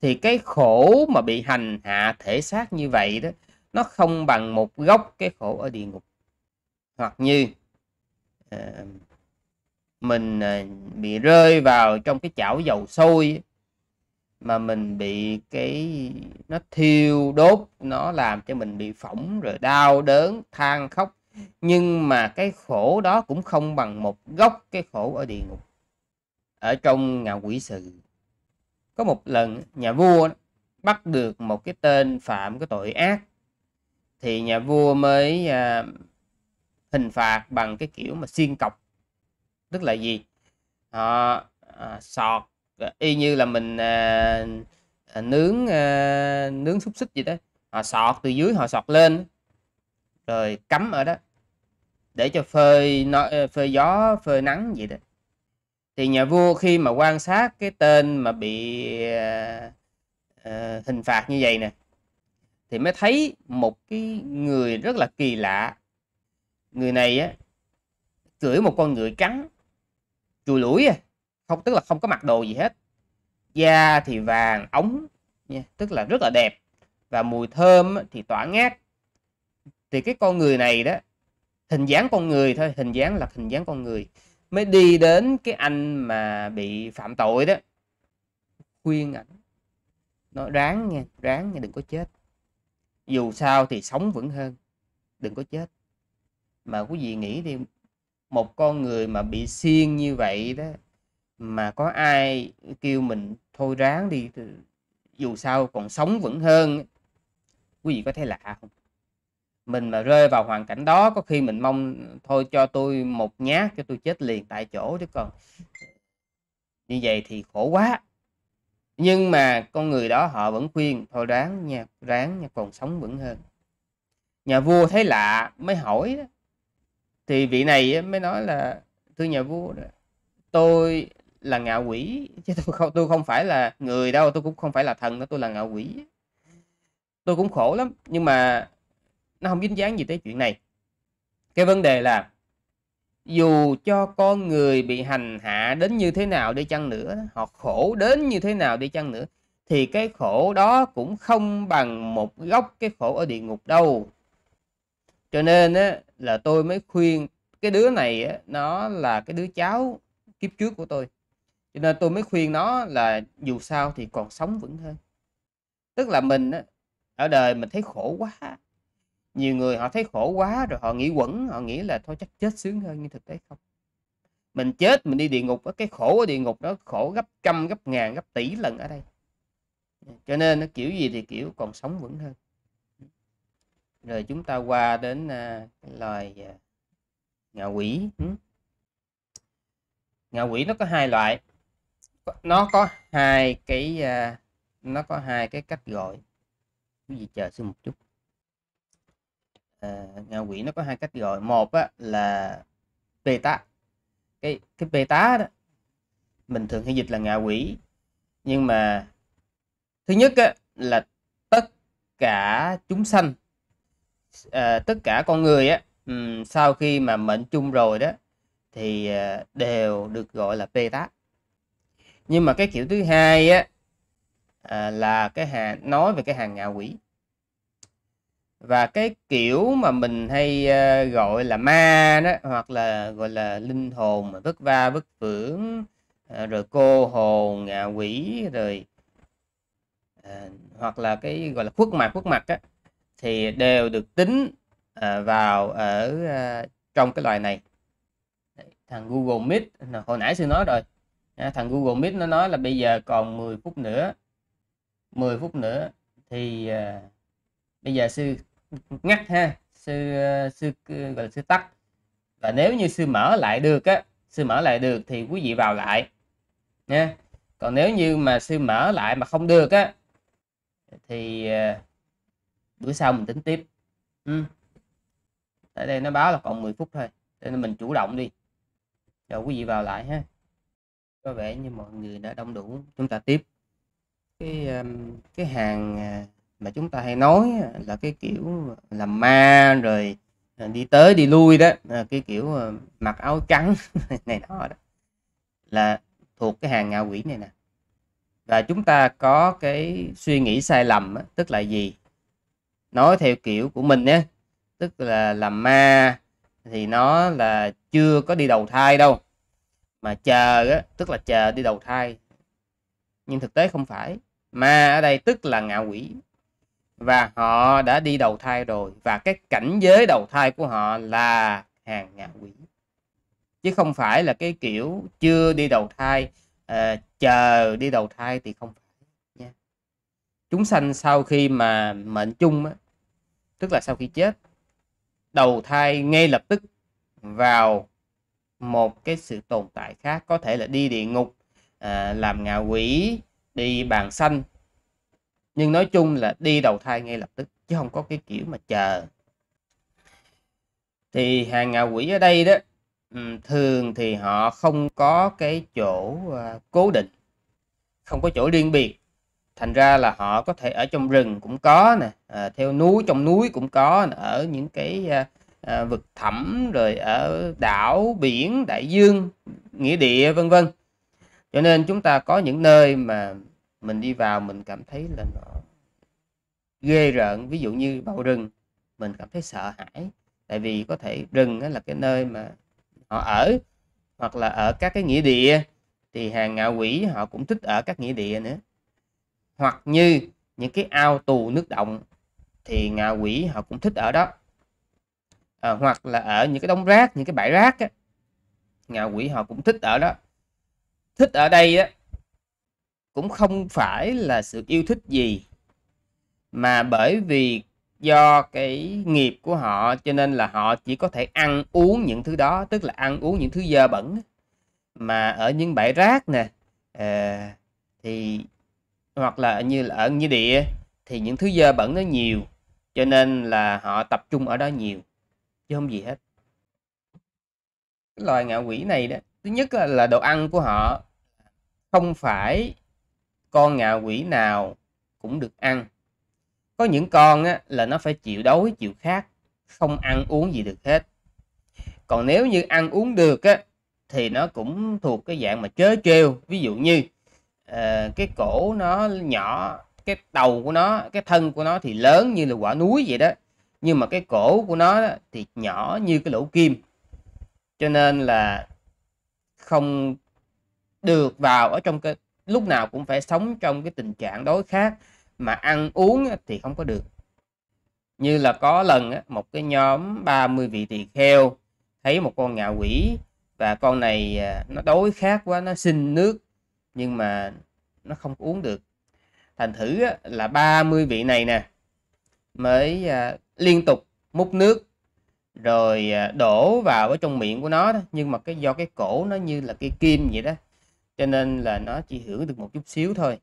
thì cái khổ mà bị hành hạ thể xác như vậy đó nó không bằng một gốc cái khổ ở địa ngục hoặc như à, mình à, bị rơi vào trong cái chảo dầu sôi mà mình bị cái nó thiêu đốt nó làm cho mình bị phỏng rồi đau đớn than khóc nhưng mà cái khổ đó cũng không bằng một gốc cái khổ ở địa ngục ở trong ngạ quỷ sự có một lần nhà vua bắt được một cái tên phạm cái tội ác thì nhà vua mới à, hình phạt bằng cái kiểu mà xiên cọc tức là gì à, à, sọt à, y như là mình à, à, nướng à, nướng xúc xích gì đó họ sọt từ dưới họ sọt lên rồi cắm ở đó để cho phơi nó à, phơi gió phơi nắng vậy đó thì nhà vua khi mà quan sát cái tên mà bị à, à, hình phạt như vậy nè thì mới thấy một cái người rất là kỳ lạ người này á cưỡi một con ngựa trắng chùi lũi à, không tức là không có mặc đồ gì hết da thì vàng ống nha tức là rất là đẹp và mùi thơm thì tỏa ngát thì cái con người này đó hình dáng con người thôi hình dáng là hình dáng con người mới đi đến cái anh mà bị phạm tội đó khuyên ảnh nó ráng nha ráng nha đừng có chết dù sao thì sống vẫn hơn đừng có chết mà quý vị nghĩ đi một con người mà bị xiên như vậy đó mà có ai kêu mình thôi ráng đi dù sao còn sống vẫn hơn quý vị có thấy lạ không mình mà rơi vào hoàn cảnh đó có khi mình mong thôi cho tôi một nhát cho tôi chết liền tại chỗ chứ còn như vậy thì khổ quá nhưng mà con người đó họ vẫn khuyên thôi ráng nha ráng nha còn sống vẫn hơn nhà vua thấy lạ mới hỏi đó. thì vị này mới nói là thưa nhà vua tôi là ngạo quỷ chứ tôi không tôi không phải là người đâu tôi cũng không phải là thần đâu tôi là ngạo quỷ tôi cũng khổ lắm nhưng mà nó không dính dáng gì tới chuyện này cái vấn đề là dù cho con người bị hành hạ đến như thế nào đi chăng nữa họ khổ đến như thế nào đi chăng nữa thì cái khổ đó cũng không bằng một góc cái khổ ở địa ngục đâu cho nên á, là tôi mới khuyên cái đứa này á, nó là cái đứa cháu kiếp trước của tôi cho nên tôi mới khuyên nó là dù sao thì còn sống vẫn hơn tức là mình á, ở đời mình thấy khổ quá nhiều người họ thấy khổ quá rồi họ nghĩ quẩn họ nghĩ là thôi chắc chết sướng hơn nhưng thực tế không mình chết mình đi địa ngục cái khổ ở địa ngục đó khổ gấp trăm gấp ngàn gấp tỷ lần ở đây cho nên nó kiểu gì thì kiểu còn sống vững hơn rồi chúng ta qua đến à, loài à, ngạ quỷ ngạ quỷ nó có hai loại nó có hai cái à, nó có hai cái cách gọi quý gì chờ xin một chút Ờ, ngạ quỷ nó có hai cách gọi một á, là beta cái cái beta đó mình thường hay dịch là ngạ quỷ nhưng mà thứ nhất á, là tất cả chúng sanh à, tất cả con người á um, sau khi mà mệnh chung rồi đó thì à, đều được gọi là beta nhưng mà cái kiểu thứ hai á à, là cái hàng nói về cái hàng ngạ quỷ và cái kiểu mà mình hay uh, gọi là ma đó hoặc là gọi là linh hồn vất va vất vưởng à, rồi cô hồn ngạ quỷ rồi à, hoặc là cái gọi là khuất mặt khuất mặt á thì đều được tính à, vào ở à, trong cái loài này thằng Google Meet hồi nãy sư nói rồi thằng Google Meet nó nói là bây giờ còn 10 phút nữa 10 phút nữa thì à, bây giờ sư ngắt ha sư sư gọi là sư tắt và nếu như sư mở lại được á sư mở lại được thì quý vị vào lại nha còn nếu như mà sư mở lại mà không được á thì ờ, bữa sau mình tính tiếp ừ. ở đây nó báo là còn 10 phút thôi cho nên mình chủ động đi rồi quý vị vào lại ha có vẻ như mọi người đã đông đủ chúng ta tiếp cái cái hàng à, mà chúng ta hay nói là cái kiểu à, làm ma rồi à, đi tới đi lui đó à, cái kiểu mặc áo trắng <laughs> này nọ đó là thuộc cái hàng ngạ quỷ này nè và chúng ta có cái suy nghĩ sai lầm đó, tức là gì nói theo kiểu của mình nhé tức là làm ma thì nó là chưa có đi đầu thai đâu mà chờ á, tức là chờ đi đầu thai nhưng thực tế không phải ma ở đây tức là ngạ quỷ và họ đã đi đầu thai rồi và cái cảnh giới đầu thai của họ là hàng ngạ quỷ chứ không phải là cái kiểu chưa đi đầu thai à, chờ đi đầu thai thì không phải nha chúng sanh sau khi mà mệnh chung á, tức là sau khi chết đầu thai ngay lập tức vào một cái sự tồn tại khác có thể là đi địa ngục à, làm ngạ quỷ đi bàn xanh nhưng nói chung là đi đầu thai ngay lập tức chứ không có cái kiểu mà chờ thì hàng ngạo quỷ ở đây đó ừ, thường thì họ không có cái chỗ ờ, cố định không có chỗ riêng biệt thành ra là họ có thể ở trong rừng cũng có nè ờ, theo núi trong núi cũng có nè, ở những cái ờ, vực thẳm rồi ở đảo biển đại dương nghĩa địa vân vân cho nên chúng ta có những nơi mà mình đi vào mình cảm thấy là nó ghê rợn ví dụ như vào rừng mình cảm thấy sợ hãi tại vì có thể rừng là cái nơi mà họ ở hoặc là ở các cái nghĩa địa thì hàng ngạo quỷ họ cũng thích ở các nghĩa địa nữa hoặc như những cái ao tù nước động thì ngạo quỷ họ cũng thích ở đó à, hoặc là ở những cái đống rác những cái bãi rác á, ngạo quỷ họ cũng thích ở đó thích ở đây á, cũng không phải là sự yêu thích gì mà bởi vì do cái nghiệp của họ cho nên là họ chỉ có thể ăn uống những thứ đó tức là ăn uống những thứ dơ bẩn mà ở những bãi rác nè à, thì hoặc là như là ở như địa thì những thứ dơ bẩn nó nhiều cho nên là họ tập trung ở đó nhiều chứ không gì hết cái loài ngạ quỷ này đó thứ nhất là, là đồ ăn của họ không phải con ngạ quỷ nào cũng được ăn có những con á, là nó phải chịu đói chịu khát không ăn uống gì được hết còn nếu như ăn uống được á, thì nó cũng thuộc cái dạng mà chớ trêu ví dụ như uh, cái cổ nó nhỏ cái đầu của nó cái thân của nó thì lớn như là quả núi vậy đó nhưng mà cái cổ của nó thì nhỏ như cái lỗ kim cho nên là không được vào ở trong cái lúc nào cũng phải sống trong cái tình trạng đói khát mà ăn uống thì không có được như là có lần một cái nhóm 30 vị tỳ kheo thấy một con ngạ quỷ và con này à, nó đói khát quá nó xin nước nhưng mà nó không uống được thành thử là 30 vị này nè mới à, liên tục múc nước rồi à, đổ vào ở trong miệng của nó đó. nhưng mà cái do cái cổ nó như là cái kim vậy đó cho nên là nó chỉ hưởng được một chút xíu thôi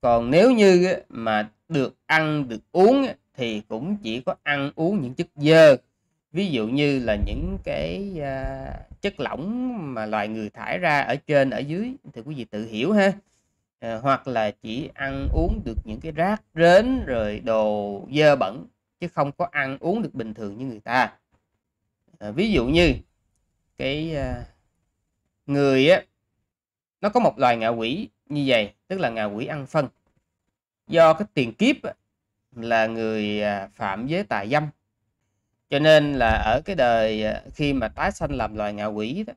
còn nếu như mà được ăn được uống thì cũng chỉ có ăn uống những chất dơ ví dụ như là những cái à, chất lỏng mà loài người thải ra ở trên ở dưới thì quý vị tự hiểu ha à, hoặc là chỉ ăn uống được những cái rác rến rồi đồ dơ bẩn chứ không có ăn uống được bình thường như người ta à, ví dụ như cái người á nó có một loài ngạ quỷ như vậy tức là ngạ quỷ ăn phân do cái tiền kiếp là người à, phạm với tà dâm cho nên là ở cái đời à, khi mà tái sanh làm loài ngạ quỷ đó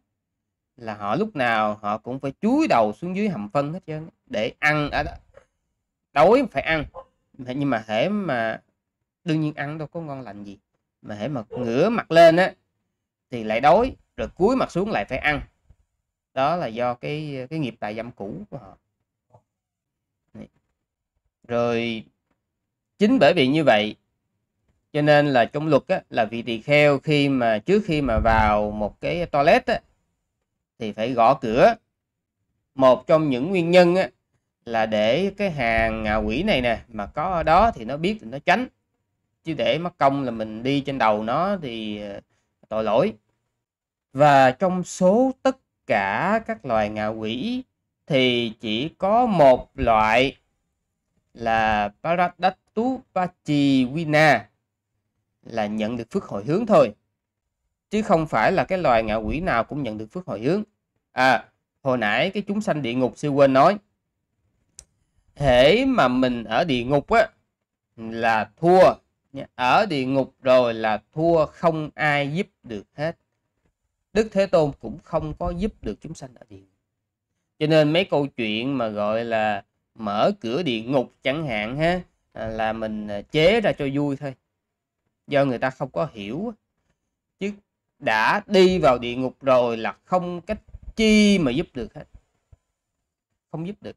là họ lúc nào họ cũng phải chúi đầu xuống dưới hầm phân hết trơn để ăn ở đó đói phải ăn nhưng mà hễ mà đương nhiên ăn đâu có ngon lành gì mà hễ mà ngửa mặt lên á thì lại đói rồi cúi mặt xuống lại phải ăn đó là do cái cái nghiệp tài dâm cũ của họ rồi chính bởi vì như vậy cho nên là trong luật á, là vị tỳ kheo khi mà trước khi mà vào một cái toilet á, thì phải gõ cửa một trong những nguyên nhân á, là để cái hàng ngạ à, quỷ này nè mà có ở đó thì nó biết thì nó tránh chứ để mất công là mình đi trên đầu nó thì à, tội lỗi và trong số tất cả các loài ngạ quỷ thì chỉ có một loại là Paradatu Pachiwina là nhận được phước hồi hướng thôi. Chứ không phải là cái loài ngạ quỷ nào cũng nhận được phước hồi hướng. À, hồi nãy cái chúng sanh địa ngục siêu quên nói. Thể mà mình ở địa ngục á là thua. Ở địa ngục rồi là thua không ai giúp được hết. Đức Thế Tôn cũng không có giúp được chúng sanh ở địa ngục. Cho nên mấy câu chuyện mà gọi là mở cửa địa ngục chẳng hạn ha à, là mình à, chế ra cho vui thôi. Do người ta không có hiểu chứ đã đi vào địa ngục rồi là không cách chi mà giúp được hết. Không giúp được.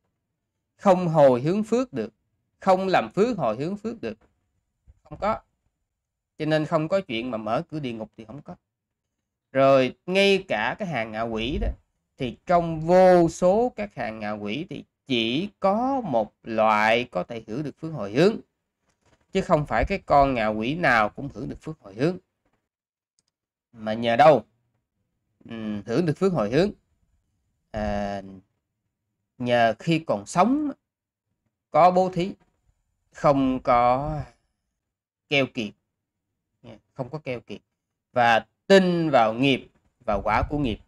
Không hồi hướng phước được, không làm phước hồi hướng phước được. Không có. Cho nên không có chuyện mà mở cửa địa ngục thì không có rồi ngay cả cái hàng ngạ quỷ đó thì trong vô số các hàng ngạ quỷ thì chỉ có một loại có thể hưởng được phước hồi hướng chứ không phải cái con ngạ quỷ nào cũng hưởng được phước hồi hướng mà nhờ đâu ừ, hưởng được phước hồi hướng à, nhờ khi còn sống có bố thí không có keo kiệt không có keo kiệt và tin vào nghiệp và quả của nghiệp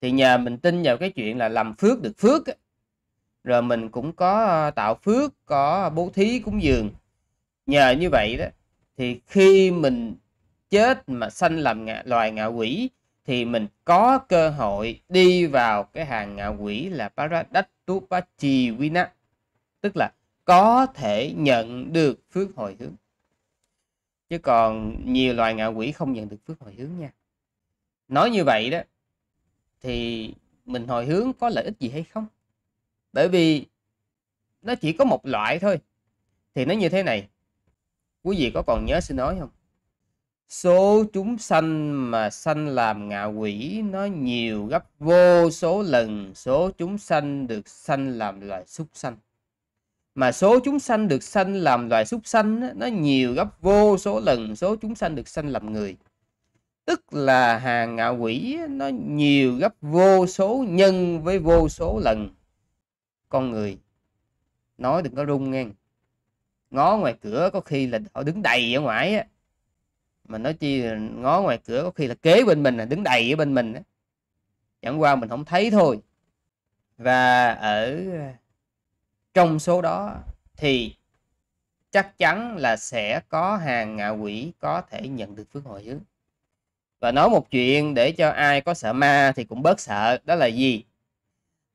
thì nhờ mình tin vào cái chuyện là làm phước được phước rồi mình cũng có ờ, tạo phước có bố thí cúng dường nhờ như vậy đó thì khi mình chết mà sanh làm ngạ, loài ngạ quỷ thì mình có cơ hội đi vào cái hàng ngạ quỷ là Paradatupachi Vina tức là có thể nhận được phước hồi hướng chứ còn nhiều loài ngạ quỷ không nhận được phước hồi hướng nha nói như vậy đó thì mình hồi hướng có lợi ích gì hay không bởi vì nó chỉ có một loại thôi thì nó như thế này quý vị có còn nhớ xin nói không số chúng sanh mà sanh làm ngạ quỷ nó nhiều gấp vô số lần số chúng sanh được sanh làm loài súc sanh mà số chúng sanh được sanh làm loài súc sanh nó nhiều gấp vô số lần số chúng sanh được sanh làm người tức là hàng ngạ quỷ nó nhiều gấp vô số nhân với vô số lần con người nói đừng có rung nghe ngó ngoài cửa có khi là họ đứng đầy ở ngoài á mà nói chi ngó ngoài cửa có khi là kế bên mình là đứng đầy ở bên mình á chẳng qua mình không thấy thôi và ở trong số đó thì chắc chắn là sẽ có hàng ngạ quỷ có thể nhận được phước hồi hướng và nói một chuyện để cho ai có sợ ma thì cũng bớt sợ đó là gì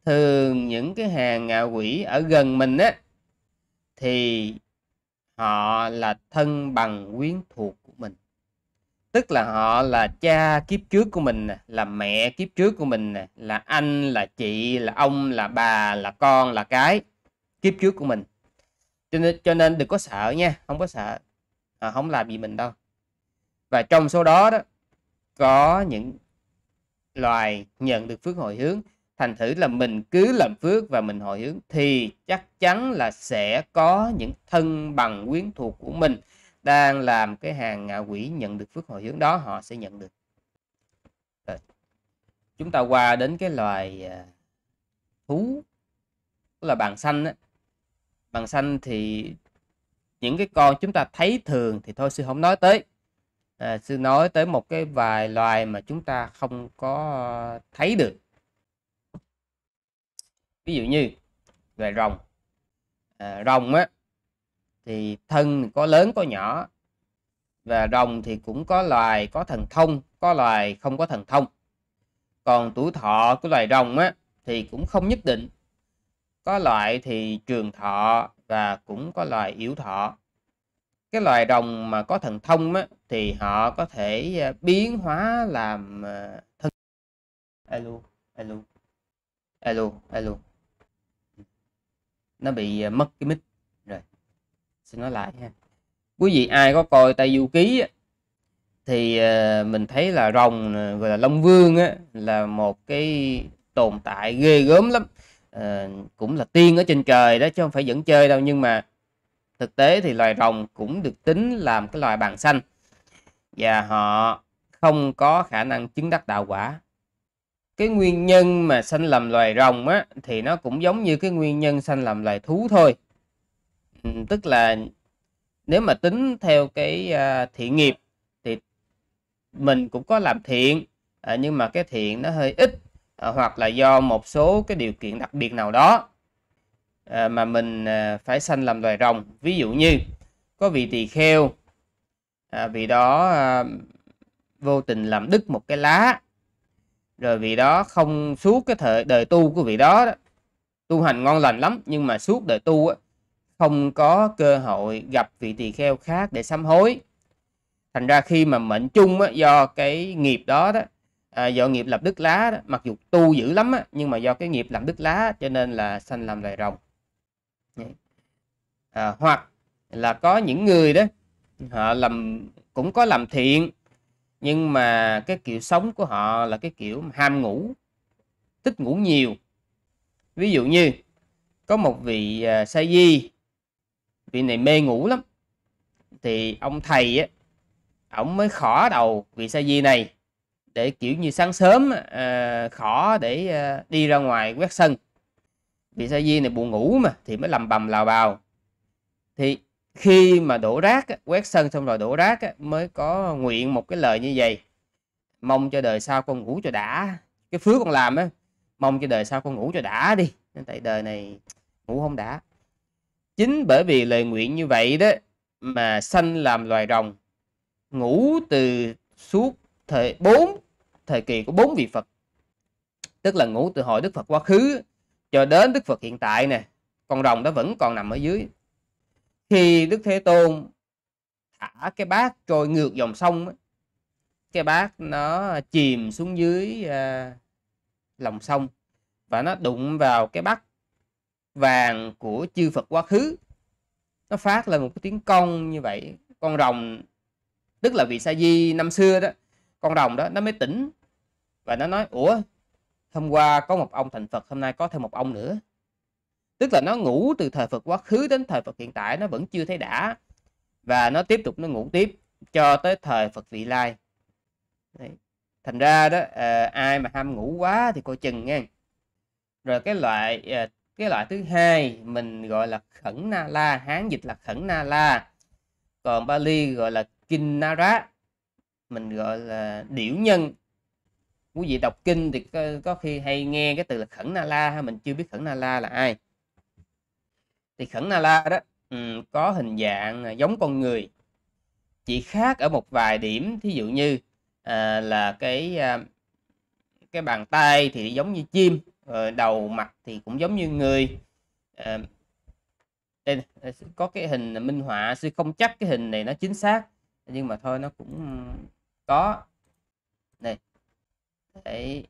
thường những cái hàng ngạ quỷ ở gần mình á thì họ là thân bằng quyến thuộc của mình tức là họ là cha kiếp trước của mình là mẹ kiếp trước của mình là anh là chị là ông là bà là con là cái kiếp trước của mình cho nên cho nên đừng có sợ nha không có sợ à, không làm gì mình đâu và trong số đó đó có những loài nhận được phước hồi hướng thành thử là mình cứ làm phước và mình hồi hướng thì chắc chắn là sẽ có những thân bằng quyến thuộc của mình đang làm cái hàng ngạ quỷ nhận được phước hồi hướng đó họ sẽ nhận được Rồi. chúng ta qua đến cái loài à, thú tức là bàn xanh đó bằng xanh thì những cái con chúng ta thấy thường thì thôi sư không nói tới à, sư nói tới một cái vài loài mà chúng ta không có thấy được ví dụ như loài rồng à, rồng á thì thân có lớn có nhỏ và rồng thì cũng có loài có thần thông có loài không có thần thông còn tuổi thọ của loài rồng á thì cũng không nhất định có loại thì trường thọ và cũng có loại yếu thọ. Cái loài rồng mà có thần thông á, thì họ có thể ờ, biến hóa làm ờ, thân. Alo, alo, alo, alo. Nó bị ờ, mất cái mic rồi. Xin nói lại ha. Quý vị ai có coi Tây Du Ký á, thì mình thấy là rồng gọi là Long Vương á, là một cái tồn tại ghê gớm lắm Ờ, cũng là tiên ở trên trời đó chứ không phải dẫn chơi đâu nhưng mà thực tế thì loài rồng cũng được tính làm cái loài bằng xanh và họ không có khả năng chứng đắc đạo quả cái nguyên nhân mà sanh làm loài rồng á thì nó cũng giống như cái nguyên nhân sanh làm loài thú thôi ừ, tức là nếu mà tính theo cái à, thiện nghiệp thì mình cũng có làm thiện à, nhưng mà cái thiện nó hơi ít Ờ, hoặc là do một số cái điều kiện đặc biệt nào đó ờ, mà mình ờ, phải sanh làm loài rồng ví dụ như có vị tỳ kheo à, vì đó vô tình làm đứt một cái lá rồi vị đó không suốt cái thời đời tu của vị đó, tu hành ngon lành lắm nhưng mà suốt đời tu á, không có cơ hội gặp vị tỳ kheo khác để sám hối thành ra khi mà mệnh chung á, do cái nghiệp đó đó à, do nghiệp lập đức lá mặc dù tu dữ lắm á, nhưng mà do cái nghiệp làm đức lá cho nên là sanh làm loài rồng à, hoặc là có những người đó họ làm cũng có làm thiện nhưng mà cái kiểu sống của họ là cái kiểu ham ngủ thích ngủ nhiều ví dụ như có một vị à, sa di vị này mê ngủ lắm thì ông thầy á ổng mới khỏ đầu vị sa di này để kiểu như sáng sớm à, ờ, khó để à, đi ra ngoài quét sân vì sa di này buồn ngủ mà thì mới lầm bầm lào bào thì khi mà đổ rác quét sân xong rồi đổ rác mới có nguyện một cái lời như vậy mong cho đời sau con ngủ cho đã cái phước con làm á mong cho đời sau con ngủ cho đã đi nên tại đời này ngủ không đã chính bởi vì lời nguyện như vậy đó mà sanh làm loài rồng ngủ từ suốt thời bốn thời kỳ của bốn vị Phật tức là ngủ từ hồi Đức Phật quá khứ cho đến Đức Phật hiện tại nè con rồng đó vẫn còn nằm ở dưới khi Đức Thế Tôn thả cái bát trôi ngược dòng sông cái bát nó chìm xuống dưới à, lòng sông và nó đụng vào cái bát vàng của chư Phật quá khứ nó phát lên một cái tiếng cong như vậy con rồng tức là vị sa di năm xưa đó con rồng đó nó mới tỉnh và nó nói ủa hôm qua có một ông thành phật hôm nay có thêm một ông nữa tức là nó ngủ từ thời phật quá khứ đến thời phật hiện tại nó vẫn chưa thấy đã và nó tiếp tục nó ngủ tiếp cho tới thời phật vị lai Đấy. thành ra đó à, ai mà ham ngủ quá thì coi chừng nha rồi cái loại à, cái loại thứ hai mình gọi là khẩn na la hán dịch là khẩn na la còn bali gọi là kinh na kinnara mình gọi là điểu nhân quý vị đọc kinh thì có, có khi hay nghe cái từ là khẩn na la mình chưa biết khẩn na la là ai thì khẩn na la đó um, có hình dạng giống con người chỉ khác ở một vài điểm thí dụ như à, là cái à, cái bàn tay thì giống như chim rồi đầu mặt thì cũng giống như người à, đây có cái hình minh họa sư không chắc cái hình này nó chính xác nhưng mà thôi nó cũng có đây đấy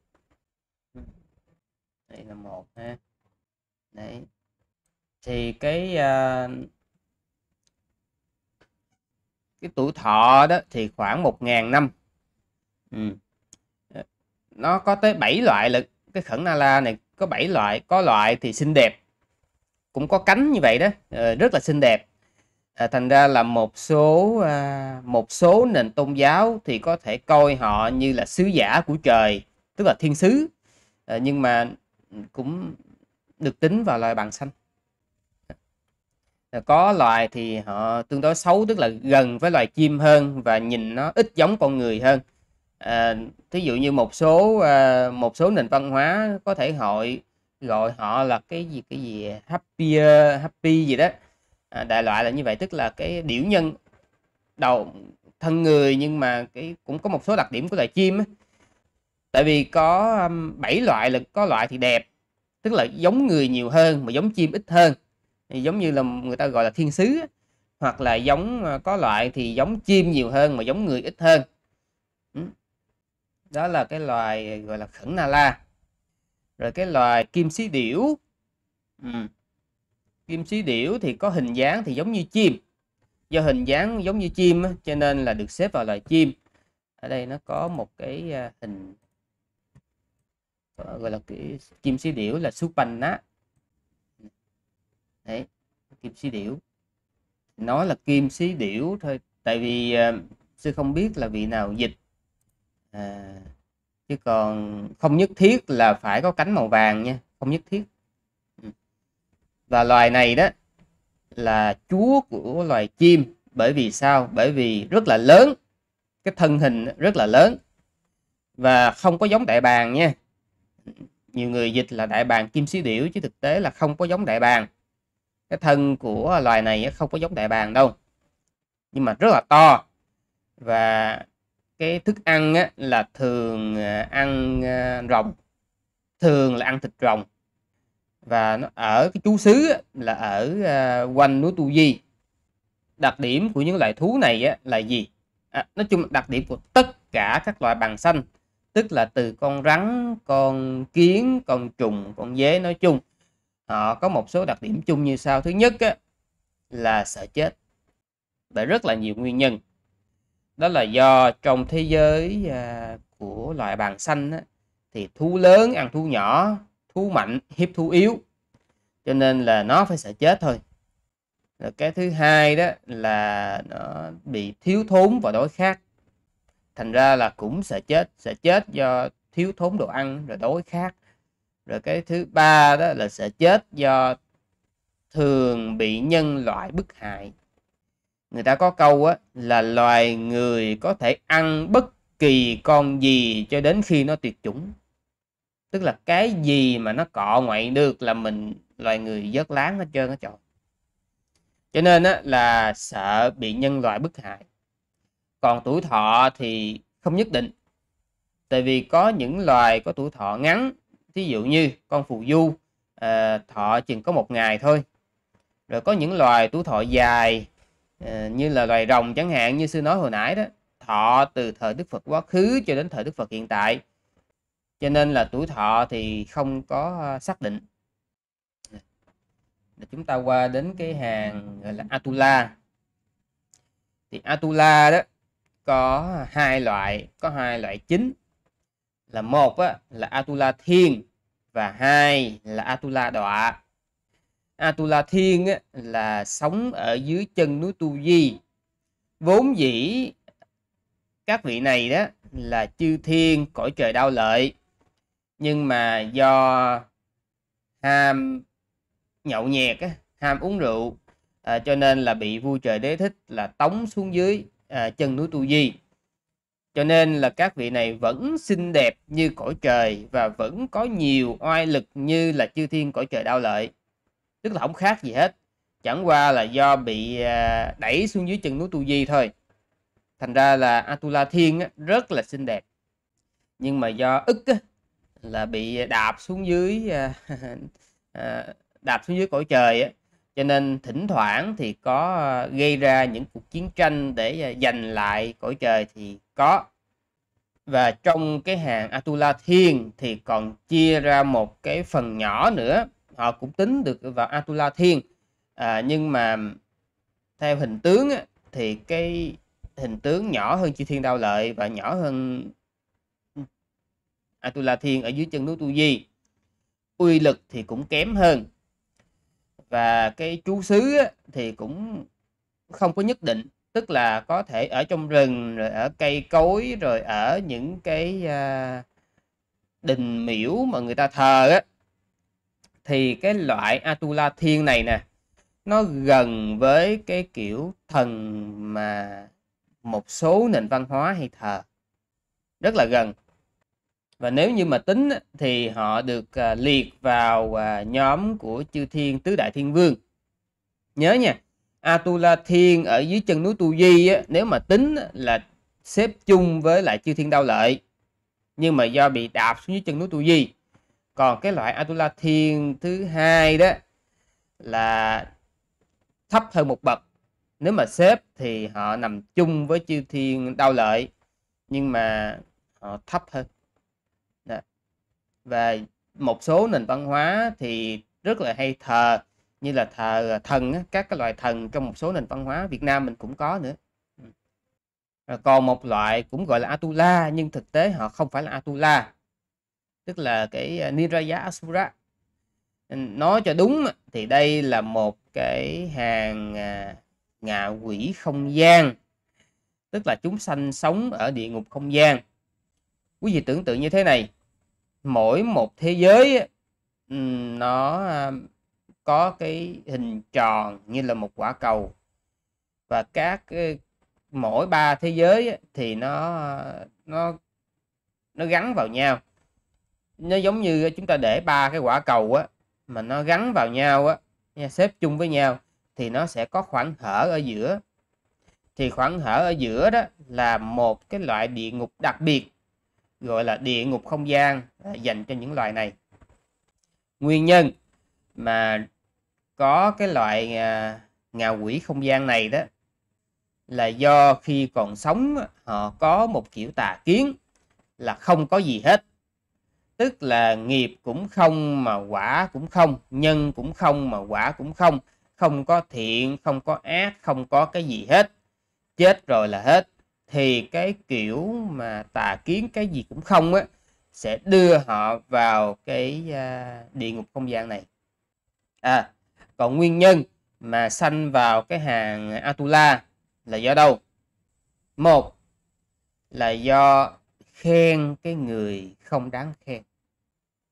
đây là một ha đấy thì cái uh, cái tuổi thọ đó thì khoảng 1.000 năm ừ. Ờ, nó có tới 7 loại lực cái khẩn nala này có 7 loại có loại thì xinh đẹp cũng có cánh như vậy đó ờ, rất là xinh đẹp à, thành ra là một số à, một số nền tôn giáo thì có thể coi họ như là sứ giả của trời tức là thiên sứ à, nhưng mà cũng được tính vào loài bằng xanh à, có loài thì họ tương đối xấu tức là gần với loài chim hơn và nhìn nó ít giống con người hơn à, thí dụ như một số à, một số nền văn hóa có thể hội gọi họ là cái gì cái gì happy happy gì đó à, đại loại là như vậy tức là cái điểu nhân đầu thân người nhưng mà cái cũng có một số đặc điểm của loài chim ấy. tại vì có um, 7 loại là có loại thì đẹp tức là giống người nhiều hơn mà giống chim ít hơn thì giống như là người ta gọi là thiên sứ hoặc là giống à, có loại thì giống chim nhiều hơn mà giống người ít hơn ừ. đó là cái loài gọi là khẩn na la rồi cái loài kim xí điểu ừ kim xí điểu thì có hình dáng thì giống như chim do hình dáng giống như chim cho nên là được xếp vào loài chim ở đây nó có một cái à, hình gọi là cái kim xí điểu là súp á đấy kim xí điểu nó là kim xí điểu thôi tại vì à, sư không biết là vị nào dịch à, chứ còn không nhất thiết là phải có cánh màu vàng nha không nhất thiết và loài này đó là chúa của loài chim bởi vì sao bởi vì rất là lớn cái thân hình rất là lớn và không có giống đại bàng nha nhiều người dịch là đại bàng kim xí điểu chứ thực tế là không có giống đại bàng cái thân của loài này không có giống đại bàng đâu nhưng mà rất là to và cái thức ăn á, là thường à, ăn à, rồng thường là ăn thịt rồng và nó ở cái chú xứ là ở uh, quanh núi Tu Di đặc điểm của những loại thú này á, là gì à, nói chung đặc điểm của tất cả các loại bằng xanh tức là từ con rắn con kiến con trùng con dế nói chung họ có một số đặc điểm chung như sau thứ nhất á, là sợ chết bởi rất là nhiều nguyên nhân đó là do trong thế giới à, của loại bàn xanh á, thì thú lớn ăn thú nhỏ thú mạnh hiếp thú yếu cho nên là nó phải sợ chết thôi rồi cái thứ hai đó là nó bị thiếu thốn và đói khát thành ra là cũng sợ chết sợ chết do thiếu thốn đồ ăn rồi đói khát rồi cái thứ ba đó là sợ chết do thường bị nhân loại bức hại người ta có câu á là loài người có thể ăn bất kỳ con gì cho đến khi nó tuyệt chủng tức là cái gì mà nó cọ ngoại được là mình loài người dớt láng hết trơn hết trọi cho nên á, là sợ bị nhân loại bức hại còn tuổi thọ thì không nhất định tại vì có những loài có tuổi thọ ngắn thí dụ như con phù du à, thọ chừng có một ngày thôi rồi có những loài tuổi thọ dài à, như là loài rồng chẳng hạn như sư nói hồi nãy đó thọ từ thời đức phật quá khứ cho đến thời đức phật hiện tại cho nên là tuổi thọ thì không có ờ, xác định chúng ta qua đến cái hàng gọi là Atula thì Atula đó có hai loại có hai loại chính là một á, là Atula thiên và hai là Atula đọa Atula thiên á, là sống ở dưới chân núi Tu Di vốn dĩ các vị này đó là chư thiên cõi trời đau lợi nhưng mà do ham nhậu nhẹt á, ham uống rượu à, cho nên là bị vua trời đế thích là tống xuống dưới à, chân núi Tu Di. Cho nên là các vị này vẫn xinh đẹp như cõi trời và vẫn có nhiều oai lực như là chư thiên cõi trời đau lợi. Tức là không khác gì hết. Chẳng qua là do bị à, đẩy xuống dưới chân núi Tu Di thôi. Thành ra là Atula Thiên á, rất là xinh đẹp. Nhưng mà do ức á, là bị đạp xuống dưới à, <laughs> à, đạp xuống dưới cõi trời cho nên thỉnh thoảng thì có à, gây ra những cuộc chiến tranh để giành lại cõi trời thì có và trong cái hàng Atula Thiên thì còn chia ra một cái phần nhỏ nữa họ cũng tính được vào Atula Thiên à, nhưng mà theo hình tướng thì cái hình tướng nhỏ hơn chư thiên đao lợi và nhỏ hơn Atula Thiên ở dưới chân núi Tu Di uy lực thì cũng kém hơn và cái chú xứ thì cũng không có nhất định tức là có thể ở trong rừng rồi ở cây cối rồi ở những cái à, đình miễu mà người ta thờ á thì cái loại Atula Thiên này nè nó gần với cái kiểu thần mà một số nền văn hóa hay thờ rất là gần và nếu như mà tính thì họ được à, liệt vào à, nhóm của chư thiên tứ đại thiên vương nhớ nha Atula Thiên ở dưới chân núi Tu Di nếu mà tính là xếp chung với lại chư thiên đau lợi nhưng mà do bị đạp xuống dưới chân núi Tu Di còn cái loại Atula Thiên thứ hai đó là thấp hơn một bậc nếu mà xếp thì họ nằm chung với chư thiên đau lợi nhưng mà họ thấp hơn và một số nền văn hóa thì rất là hay thờ như là thờ à, thần các cái loại thần trong một số nền văn hóa Việt Nam mình cũng có nữa rồi ừ. còn một loại cũng gọi là Atula nhưng thực tế họ không phải là Atula tức là cái à, Niraya Asura ừ, nói cho đúng thì đây là một cái hàng à, ngạ quỷ không gian tức là chúng sanh sống ở địa ngục không gian quý vị tưởng tượng như thế này mỗi một thế giới nó à, có cái hình tròn như là một quả cầu và các mỗi ba thế giới thì nó nó nó gắn vào nhau nó giống như chúng ta để ba cái quả cầu á mà nó gắn vào nhau á xếp chung với nhau thì nó sẽ có khoảng hở ở giữa thì khoảng hở ở giữa đó là một cái loại địa ngục đặc biệt gọi là địa ngục không gian à, dành cho những loài này nguyên nhân mà có cái loại à, ngạ quỷ không gian này đó là do khi còn sống họ có một kiểu tà kiến là không có gì hết tức là nghiệp cũng không mà quả cũng không nhân cũng không mà quả cũng không không có thiện không có ác không có cái gì hết chết rồi là hết thì cái kiểu mà tà kiến cái gì cũng không á sẽ đưa họ vào cái à, địa ngục không gian này à còn nguyên nhân mà sanh vào cái hàng Atula là do đâu một là do khen cái người không đáng khen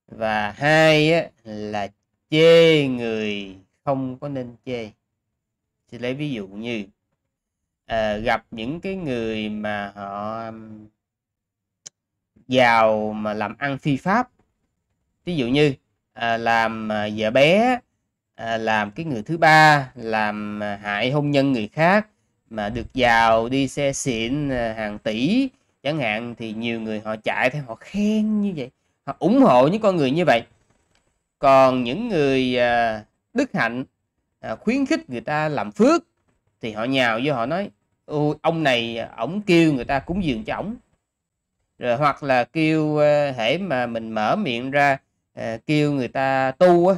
và hai á, là chê người không có nên chê thì lấy ví dụ như à, gặp những cái người mà họ giàu mà làm ăn phi pháp ví dụ như à, làm ờ, vợ bé à, làm cái người thứ ba làm hại hôn nhân người khác mà được giàu đi xe xịn hàng tỷ chẳng hạn thì nhiều người họ chạy theo họ khen như vậy họ ủng hộ những con người như vậy còn những người à, đức hạnh à, khuyến khích người ta làm phước thì họ nhào vô họ nói ông này ổng kêu người ta cúng dường cho ổng rồi hoặc là kêu ờ, hễ mà mình mở miệng ra ờ, kêu người ta tu á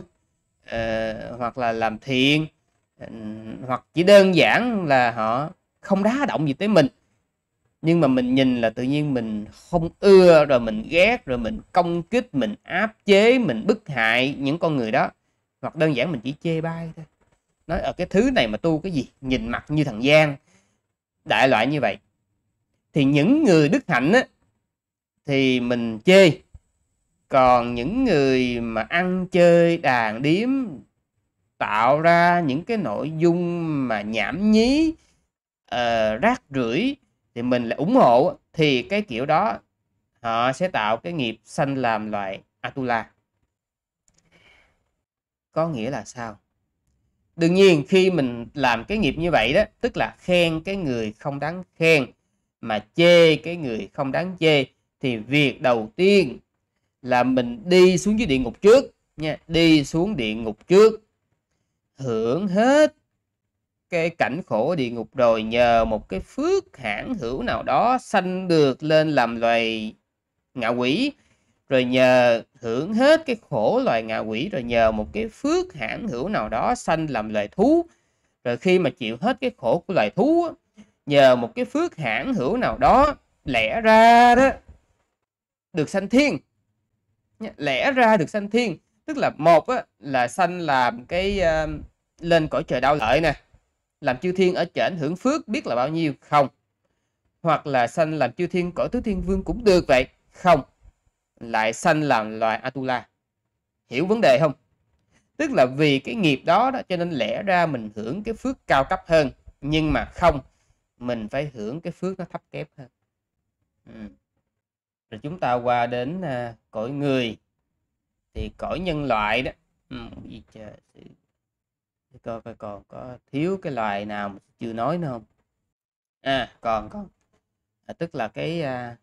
ờ, hoặc là làm thiện ừ, hoặc chỉ đơn giản là họ không đá động gì tới mình nhưng mà mình nhìn là tự nhiên mình không ưa rồi mình ghét rồi mình công kích mình áp chế mình bức hại những con người đó hoặc đơn giản mình chỉ chê bai thôi nói ở ờ, cái thứ này mà tu cái gì nhìn mặt như thằng gian đại loại như vậy thì những người đức hạnh á, thì mình chê còn những người mà ăn chơi đàn điếm tạo ra những cái nội dung mà nhảm nhí uh, rác rưởi thì mình lại ủng hộ thì cái kiểu đó họ sẽ tạo cái nghiệp sanh làm loại atula có nghĩa là sao đương nhiên khi mình làm cái nghiệp như vậy đó tức là khen cái người không đáng khen mà chê cái người không đáng chê thì việc đầu tiên là mình đi xuống dưới địa ngục trước nha đi xuống địa ngục trước hưởng hết cái cảnh khổ địa ngục rồi nhờ một cái phước hãn hữu nào đó sanh được lên làm loài ngạ quỷ rồi nhờ hưởng hết cái khổ loài ngạ quỷ rồi nhờ một cái phước hãn hữu nào đó sanh làm loài thú rồi khi mà chịu hết cái khổ của loài thú nhờ một cái phước hãn hữu nào đó lẽ ra đó được sanh thiên lẽ ra được sanh thiên tức là một á, là sanh làm cái uh, lên cõi trời đau lợi nè làm chư thiên ở trển hưởng phước biết là bao nhiêu không hoặc là sanh làm chư thiên cõi tứ thiên vương cũng được vậy không lại sanh làm loài Atula. Hiểu vấn đề không? Tức là vì cái nghiệp đó, đó cho nên lẽ ra mình hưởng cái phước cao cấp hơn. Nhưng mà không, mình phải hưởng cái phước nó thấp kép hơn. Ừ. Rồi chúng ta qua đến uh, cõi người. Thì cõi nhân loại đó. Ừ, gì để coi coi còn có thiếu cái loài nào mà chưa nói nữa không à còn còn à, tức là cái à,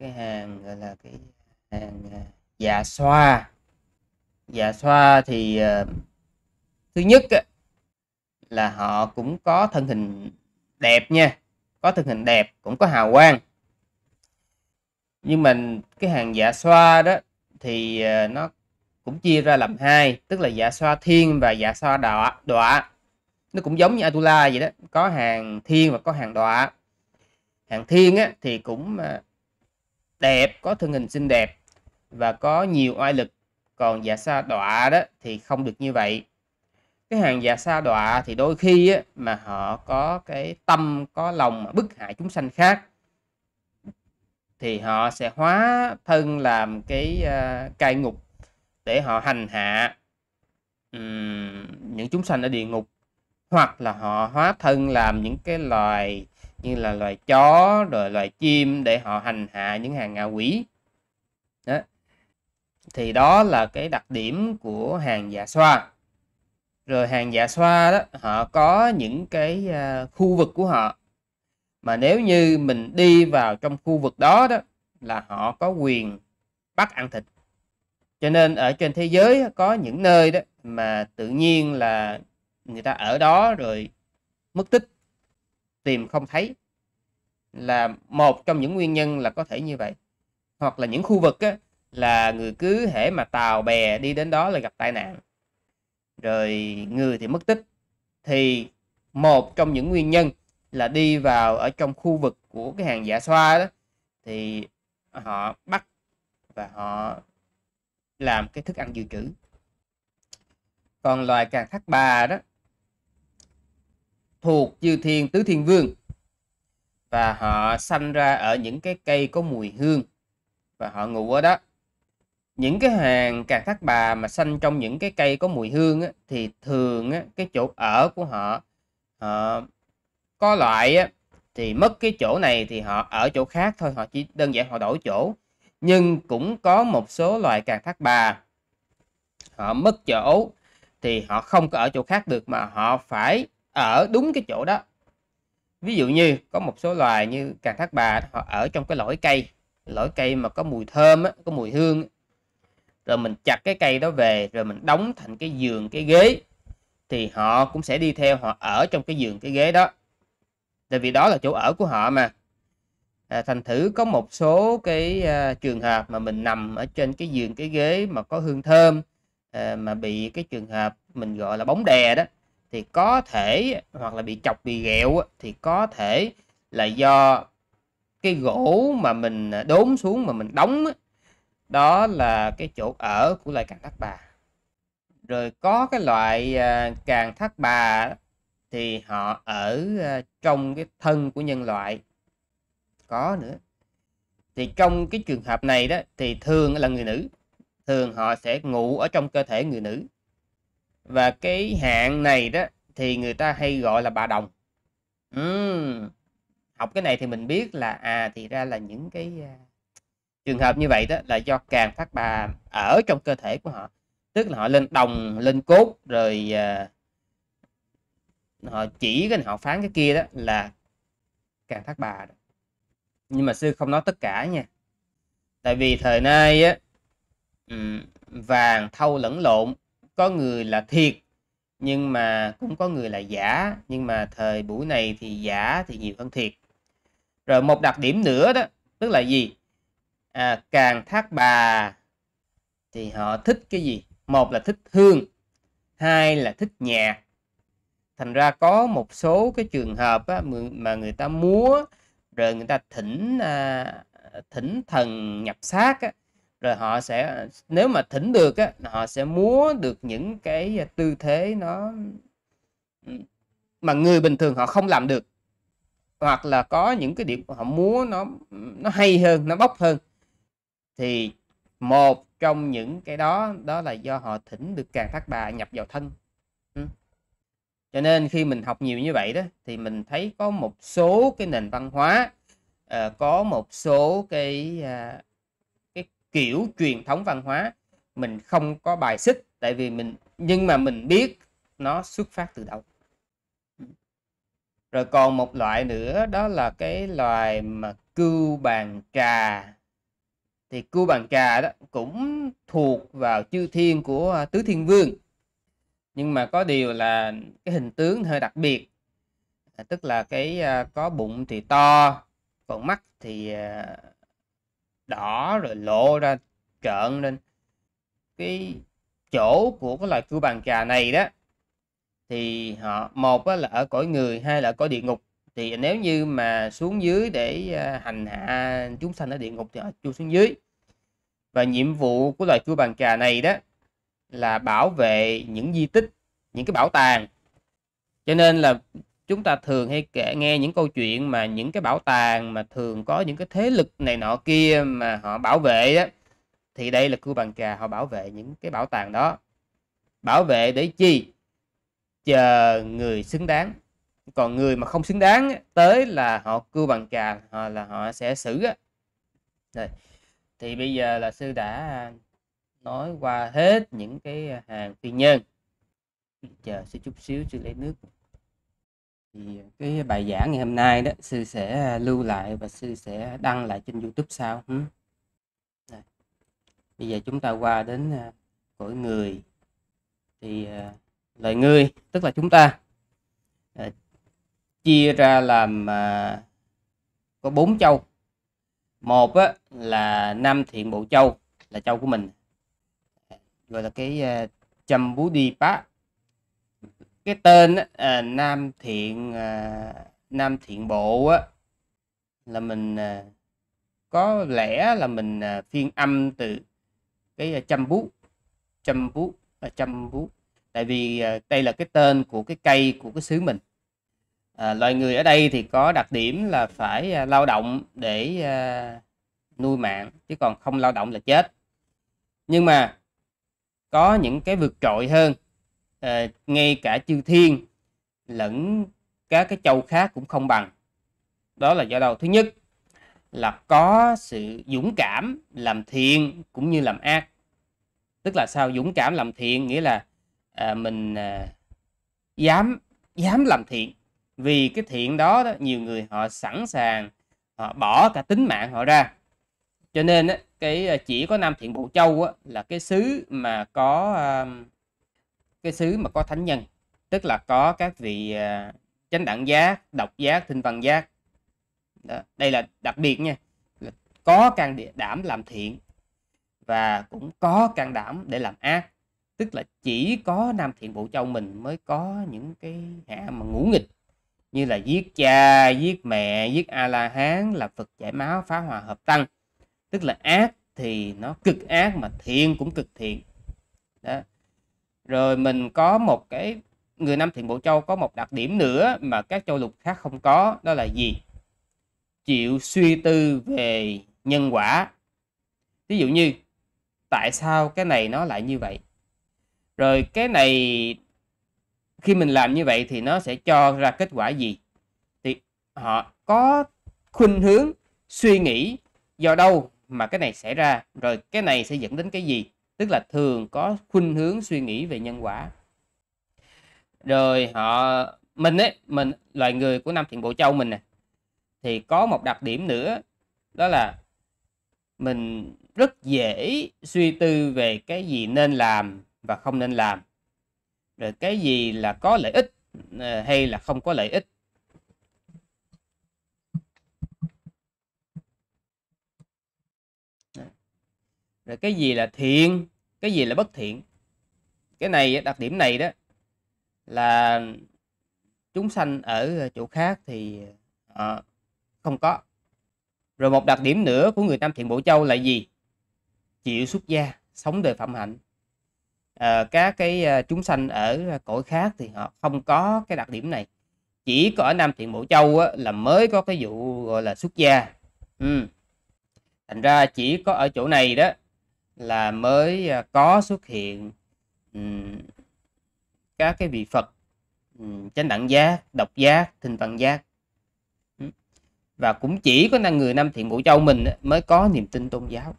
cái hàng gọi là cái hàng à, dạ xoa dạ xoa thì uh, thứ nhất là họ cũng có thân hình đẹp nha có thân hình đẹp cũng có hào quang nhưng mình cái hàng dạ xoa đó thì uh, nó cũng chia ra làm hai tức là dạ xoa thiên và dạ xoa đọa đọa nó cũng giống như Atula vậy đó có hàng thiên và có hàng đọa hàng thiên á, thì cũng uh, đẹp có thân hình xinh đẹp và có nhiều oai lực còn dạ sa đọa đó thì không được như vậy cái hàng dạ sa đọa thì đôi khi á, mà họ có cái tâm có lòng mà bức hại chúng sanh khác thì họ sẽ hóa thân làm cái uh, cai ngục để họ hành hạ um, những chúng sanh ở địa ngục hoặc là họ hóa thân làm những cái loài như là loài chó rồi loài chim để họ hành hạ những hàng ngạ quỷ đó. thì đó là cái đặc điểm của hàng dạ xoa rồi hàng dạ xoa đó họ có những cái à, khu vực của họ mà nếu như mình đi vào trong khu vực đó đó là họ có quyền bắt ăn thịt cho nên ở trên thế giới có những nơi đó mà tự nhiên là người ta ở đó rồi mất tích tìm không thấy là một trong những nguyên nhân là có thể như vậy hoặc là những khu vực á, là người cứ hễ mà tàu bè đi đến đó là gặp tai nạn rồi người thì mất tích thì một trong những nguyên nhân là đi vào ở trong khu vực của cái hàng giả xoa đó thì họ bắt và họ làm cái thức ăn dự trữ còn loài càng thắt bà đó thuộc chư thiên tứ thiên vương và họ sanh ra ở những cái cây có mùi hương và họ ngủ ở đó những cái hàng càng thác bà mà sanh trong những cái cây có mùi hương á, thì thường á, cái chỗ ở của họ họ có loại á, thì mất cái chỗ này thì họ ở chỗ khác thôi họ chỉ đơn giản họ đổi chỗ nhưng cũng có một số loài càng thác bà họ mất chỗ thì họ không có ở chỗ khác được mà họ phải ở đúng cái chỗ đó ví dụ như có một số loài như càng thác bà họ ở trong cái lõi cây lõi cây mà có mùi thơm á, có mùi hương rồi mình chặt cái cây đó về rồi mình đóng thành cái giường cái ghế thì họ cũng sẽ đi theo họ ở trong cái giường cái ghế đó tại vì đó là chỗ ở của họ mà à, thành thử có một số cái à, trường hợp mà mình nằm ở trên cái giường cái ghế mà có hương thơm à, mà bị cái trường hợp mình gọi là bóng đè đó thì có thể hoặc là bị chọc bị ghẹo thì có thể là do cái gỗ mà mình à, đốn xuống mà mình đóng đó là cái chỗ ở của loài càng thác bà rồi có cái loại à, càng thác bà thì họ ở à, trong cái thân của nhân loại có nữa thì trong cái trường hợp này đó thì thường là người nữ thường họ sẽ ngủ ở trong cơ thể người nữ và cái hạng này đó thì người ta hay gọi là bà đồng uhm. học cái này thì mình biết là à thì ra là những cái uh, trường hợp như vậy đó là do càng phát bà ở trong cơ thể của họ tức là họ lên đồng lên cốt rồi uh, họ chỉ cái họ phán cái kia đó là càng phát bà đó. nhưng mà sư không nói tất cả nha tại vì thời nay á vàng thâu lẫn lộn có người là thiệt nhưng mà cũng có người là giả nhưng mà thời buổi này thì giả thì nhiều hơn thiệt rồi một đặc điểm nữa đó tức là gì à, càng thác bà thì họ thích cái gì một là thích hương hai là thích nhạc thành ra có một số cái trường hợp á, mà người ta múa rồi người ta thỉnh à, thỉnh thần nhập xác á, rồi họ sẽ nếu mà thỉnh được á họ sẽ múa được những cái tư thế nó mà người bình thường họ không làm được hoặc là có những cái điểm họ múa nó nó hay hơn nó bốc hơn thì một trong những cái đó đó là do họ thỉnh được càn thác bà nhập vào thân cho nên khi mình học nhiều như vậy đó thì mình thấy có một số cái nền văn hóa ờ, có một số cái à, kiểu truyền thống văn hóa mình không có bài xích tại vì mình nhưng mà mình biết nó xuất phát từ đâu rồi còn một loại nữa đó là cái loài mà cưu bàn trà thì cưu bàn trà đó cũng thuộc vào chư thiên của à, tứ thiên vương nhưng mà có điều là cái hình tướng hơi đặc biệt à, tức là cái à, có bụng thì to còn mắt thì đỏ rồi lộ ra trợn lên cái chỗ của cái loài cua bàn trà này đó thì họ một là ở cõi người hai là ở địa ngục thì nếu như mà xuống dưới để à, hành hạ chúng sanh ở địa ngục thì họ chui xuống dưới và nhiệm vụ của loài cua bàn trà này đó là bảo vệ những di tích những cái bảo tàng cho nên là chúng ta thường hay kể, nghe những câu chuyện mà những cái bảo tàng mà thường có những cái thế lực này nọ kia mà họ bảo vệ đó thì đây là cua bàn trà họ bảo vệ những cái bảo tàng đó bảo vệ để chi chờ người xứng đáng còn người mà không xứng đáng tới là họ cưa bằng trà họ là họ sẽ xử rồi thì bây giờ là sư đã nói qua hết những cái hàng phi nhân chờ sẽ chút xíu sư lấy nước thì cái bài giảng ngày hôm nay đó sư sẽ à, lưu lại và sư sẽ đăng lại trên youtube sau Đây. bây giờ chúng ta qua đến uh, cõi người thì uh, lời người tức là chúng ta chia ra làm có bốn châu một á, là nam thiện bộ châu là châu của mình gọi là cái châm bú đi pá cái tên à, nam thiện à, nam thiện bộ á là mình à, có lẽ là mình à, phiên âm từ cái à, chăm bút chăm bút à, chăm bút tại vì à, đây là cái tên của cái cây của cái xứ mình à, loài người ở đây thì có đặc điểm là phải à, lao động để à, nuôi mạng chứ còn không lao động là chết nhưng mà có những cái vượt trội hơn Ờ, ngay cả chư thiên lẫn các cái châu khác cũng không bằng đó là do đâu thứ nhất là có sự dũng cảm làm thiện cũng như làm ác tức là sao dũng cảm làm thiện nghĩa là à, mình à, dám dám làm thiện vì cái thiện đó, đó nhiều người họ sẵn sàng họ bỏ cả tính mạng họ ra cho nên á, cái à, chỉ có nam thiện bộ châu á, là cái xứ mà có à, cái xứ mà có thánh nhân tức là có các vị à, chánh đẳng giác độc giác thinh văn giác đó. đây là đặc biệt nha là có can đảm làm thiện và cũng có can đảm để làm ác tức là chỉ có nam thiện bộ châu mình mới có những cái hạ mà ngũ nghịch như là giết cha giết mẹ giết a la hán là phật giải máu phá hòa hợp tăng tức là ác thì nó cực ác mà thiện cũng cực thiện đó rồi mình có một cái người Nam Thiện Bộ Châu có một đặc điểm nữa mà các châu lục khác không có đó là gì chịu suy tư về nhân quả ví dụ như tại sao cái này nó lại như vậy rồi cái này khi mình làm như vậy thì nó sẽ cho ra kết quả gì thì họ có khuynh hướng suy nghĩ do đâu mà cái này xảy ra rồi cái này sẽ dẫn đến cái gì tức là thường có khuynh hướng suy nghĩ về nhân quả rồi họ mình ấy mình loài người của năm thiện bộ châu mình nè thì có một đặc điểm nữa đó là mình rất dễ suy tư về cái gì nên làm và không nên làm rồi cái gì là có lợi ích ờ, hay là không có lợi ích rồi cái gì là thiện cái gì là bất thiện cái này đặc điểm này đó là chúng sanh ở chỗ khác thì à, không có rồi một đặc điểm nữa của người Nam Thiện Bộ Châu là gì chịu xuất gia sống đời phạm hạnh à, các cái ờ, chúng sanh ở cõi khác thì họ không có cái đặc điểm này chỉ có ở Nam Thiện Bộ Châu á, là mới có cái vụ gọi là xuất gia ừ. thành ra chỉ có ở chỗ này đó là mới à, có xuất hiện các cái vị Phật chánh đẳng giác, độc giác, thinh văn giác và cũng chỉ có năng người Nam Thiện Bộ Châu mình mới có niềm tin tôn giáo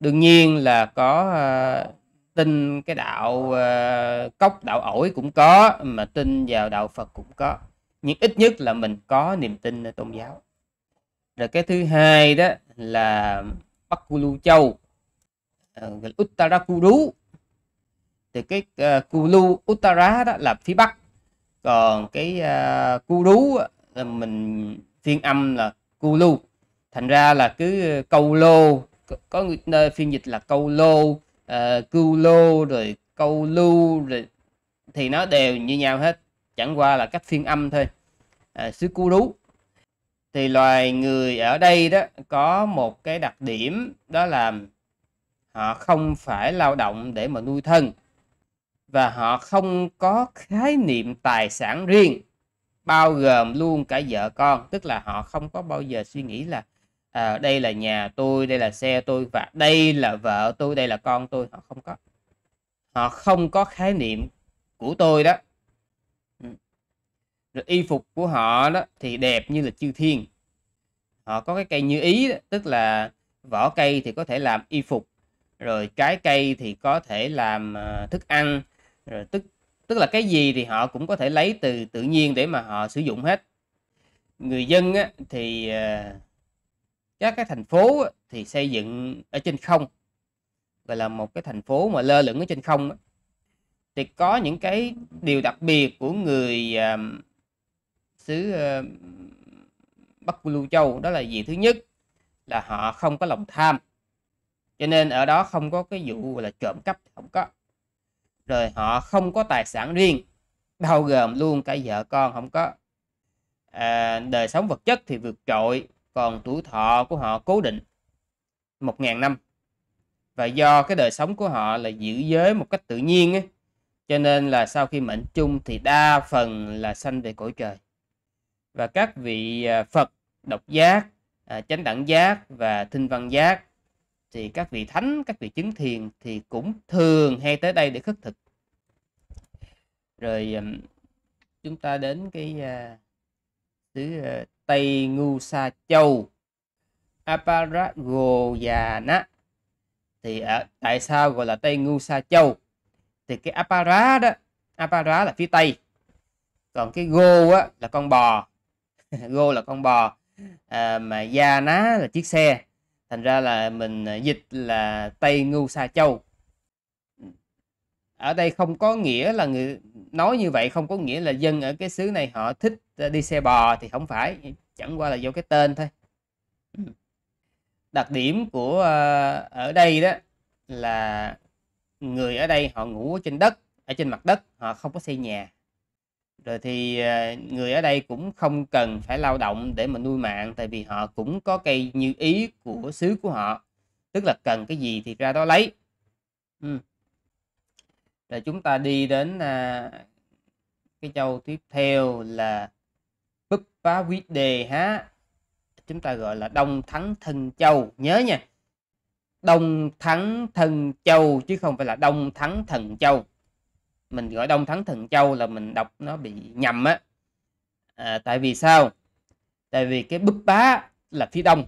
đương nhiên là có à, tin cái đạo à, cốc đạo ổi cũng có mà tin vào đạo Phật cũng có nhưng ít nhất là mình có niềm tin tôn giáo rồi cái thứ hai đó là Bắc Lu Châu Ờ, Uttara Kuru thì cái uh, ờ, Kulu Uttara đó là phía Bắc còn cái uh, ờ, Kuru là mình phiên âm là Kulu thành ra là cứ câu lô có, có nơi phiên dịch là câu lô uh, cưu lô rồi câu lưu rồi thì nó đều như nhau hết chẳng qua là cách phiên âm thôi xứ cu rú thì loài người ở đây đó có một cái đặc điểm đó là họ không phải lao động để mà nuôi thân và họ không có khái niệm tài sản riêng bao gồm luôn cả vợ con tức là họ không có bao giờ suy nghĩ là à, đây là nhà tôi đây là xe tôi và đây là vợ tôi đây là con tôi họ không có họ không có khái niệm của tôi đó ừ. rồi y phục của họ đó thì đẹp như là chư thiên họ có cái cây như ý đó, tức là vỏ cây thì có thể làm y phục rồi cái cây thì có thể làm ờ, thức ăn rồi tức tức là cái gì thì họ cũng có thể lấy từ tự nhiên để mà họ sử dụng hết người dân á, thì ờ, các cái thành phố thì xây dựng ở trên không và là một cái thành phố mà lơ lửng ở trên không á, thì có những cái điều đặc biệt của người ờ, xứ Bắc Lưu Châu đó là gì thứ nhất là họ không có lòng tham cho nên ở đó không có cái vụ là trộm cắp không có rồi họ không có tài sản riêng bao gồm luôn cả vợ con không có à, đời sống vật chất thì vượt trội còn tuổi thọ của họ cố định một ngàn năm và do cái đời sống của họ là giữ giới một cách tự nhiên ấy, cho nên là sau khi mệnh chung thì đa phần là sanh về cõi trời và các vị à, Phật độc giác à, chánh đẳng giác và thinh văn giác thì các vị thánh các vị chứng thiền thì cũng thường hay tới đây để khất thực rồi chúng ta đến cái uh, xứ uh, Tây Ngu Sa Châu Aparago và na thì ở tại sao gọi là Tây Ngu Sa Châu thì cái Apara đó Apara là phía Tây còn cái Go á, là con bò Go <laughs> là con bò à, mà Gia Ná là chiếc xe thành ra là mình ờ, dịch là tây ngưu xa châu ở đây không có nghĩa là người nói như vậy không có nghĩa là dân ở cái xứ này họ thích ờ, đi xe bò thì không phải chẳng qua là do cái tên thôi đặc điểm của ờ, ở đây đó là người ở đây họ ngủ trên đất ở trên mặt đất họ không có xây nhà rồi thì à, người ở đây cũng không cần phải lao động để mà nuôi mạng tại vì họ cũng có cây như ý của xứ của họ tức là cần cái gì thì ra đó lấy ừ. rồi chúng ta đi đến à, cái châu tiếp theo là búp phá quý đề há chúng ta gọi là đông thắng thân châu nhớ nha đông thắng thân châu chứ không phải là đông thắng thần châu mình gọi đông thắng thần châu là mình đọc nó bị nhầm á à, tại vì sao tại vì cái bức bá là phía đông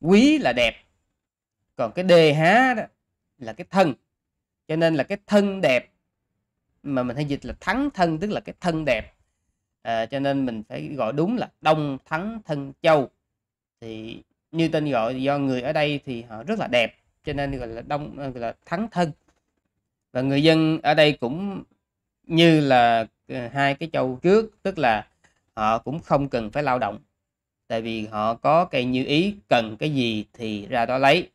quý là đẹp còn cái đề há đó là cái thân cho nên là cái thân đẹp mà mình hay dịch là thắng thân tức là cái thân đẹp à, cho nên mình phải gọi đúng là đông thắng thân châu thì như tên gọi do người ở đây thì họ rất là đẹp cho nên gọi là đông gọi là thắng thân và người dân ở đây cũng như là ờ, hai cái châu trước tức là họ cũng không cần phải lao động tại vì họ có cây như ý cần cái gì thì ra đó lấy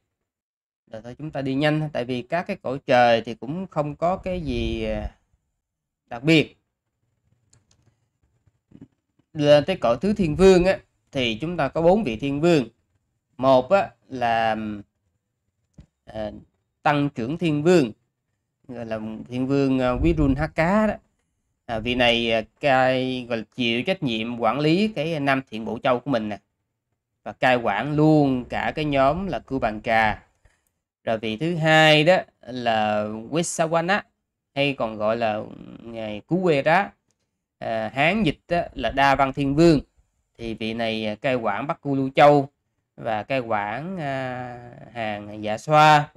rồi thôi chúng ta đi nhanh tại vì các cái cõi trời thì cũng không có cái gì ờ, đặc biệt lên tới cõi thứ thiên vương á, thì chúng ta có bốn vị thiên vương một á, là à, tăng trưởng thiên vương gọi là thiên vương à, quý run hát cá đó à, vị này à, cai gọi là chịu trách nhiệm quản lý cái nam thiện bộ châu của mình nè và cai quản luôn cả cái nhóm là cư bàn cà rồi vị thứ hai đó là Wisawana hay còn gọi là ngày Cú Quê Rá à, Hán dịch đó là Đa Văn Thiên Vương thì vị này à, cai quản Bắc Cu Lưu Châu và cai quản à, hàng Dạ Xoa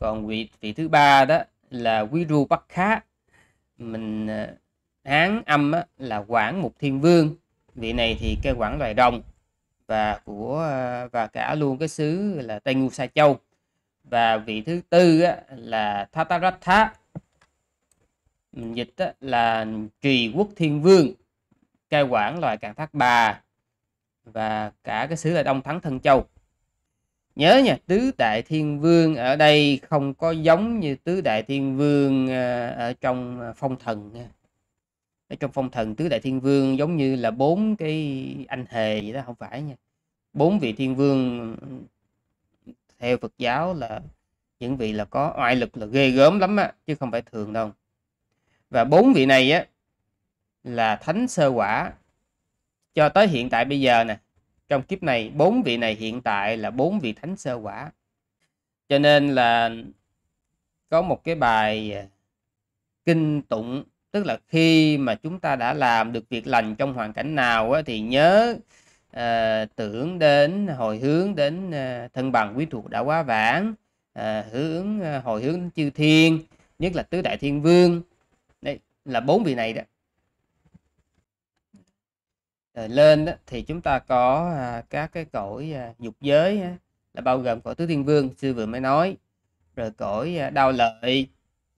còn vị vị thứ ba đó là Khá mình hán ờ, âm á, là Quản mục thiên vương vị này thì cái Quản loài rồng và của ờ, và cả luôn cái xứ là tây ngu sa châu và vị thứ tư á, là Thataratha mình dịch á, là trì quốc thiên vương cai quản loài càng thác bà và cả cái xứ là đông thắng thân châu nhớ nha tứ đại thiên vương ở đây không có giống như tứ đại thiên vương ờ, ở trong ờ, phong thần ở trong phong thần tứ đại thiên vương giống như là bốn cái anh hề vậy đó không phải nha bốn vị thiên vương theo Phật giáo là những vị là có oai lực là ghê gớm lắm á chứ không phải thường đâu và bốn vị này á là thánh sơ quả cho tới hiện tại bây giờ nè trong kiếp này bốn vị này hiện tại là bốn vị thánh sơ quả cho nên là có một cái bài à, kinh tụng tức là khi mà chúng ta đã làm được việc lành trong hoàn cảnh nào á, thì nhớ à, tưởng đến hồi hướng đến à, thân bằng quý thuộc đã quá vãng à, hướng à, hồi hướng đến chư thiên nhất là tứ đại thiên vương đấy là bốn vị này đó Ờ, lên đó, thì chúng ta có à, các cái cõi à, dục giới á, là bao gồm cõi tứ thiên vương sư vừa mới nói rồi cõi à, đau lợi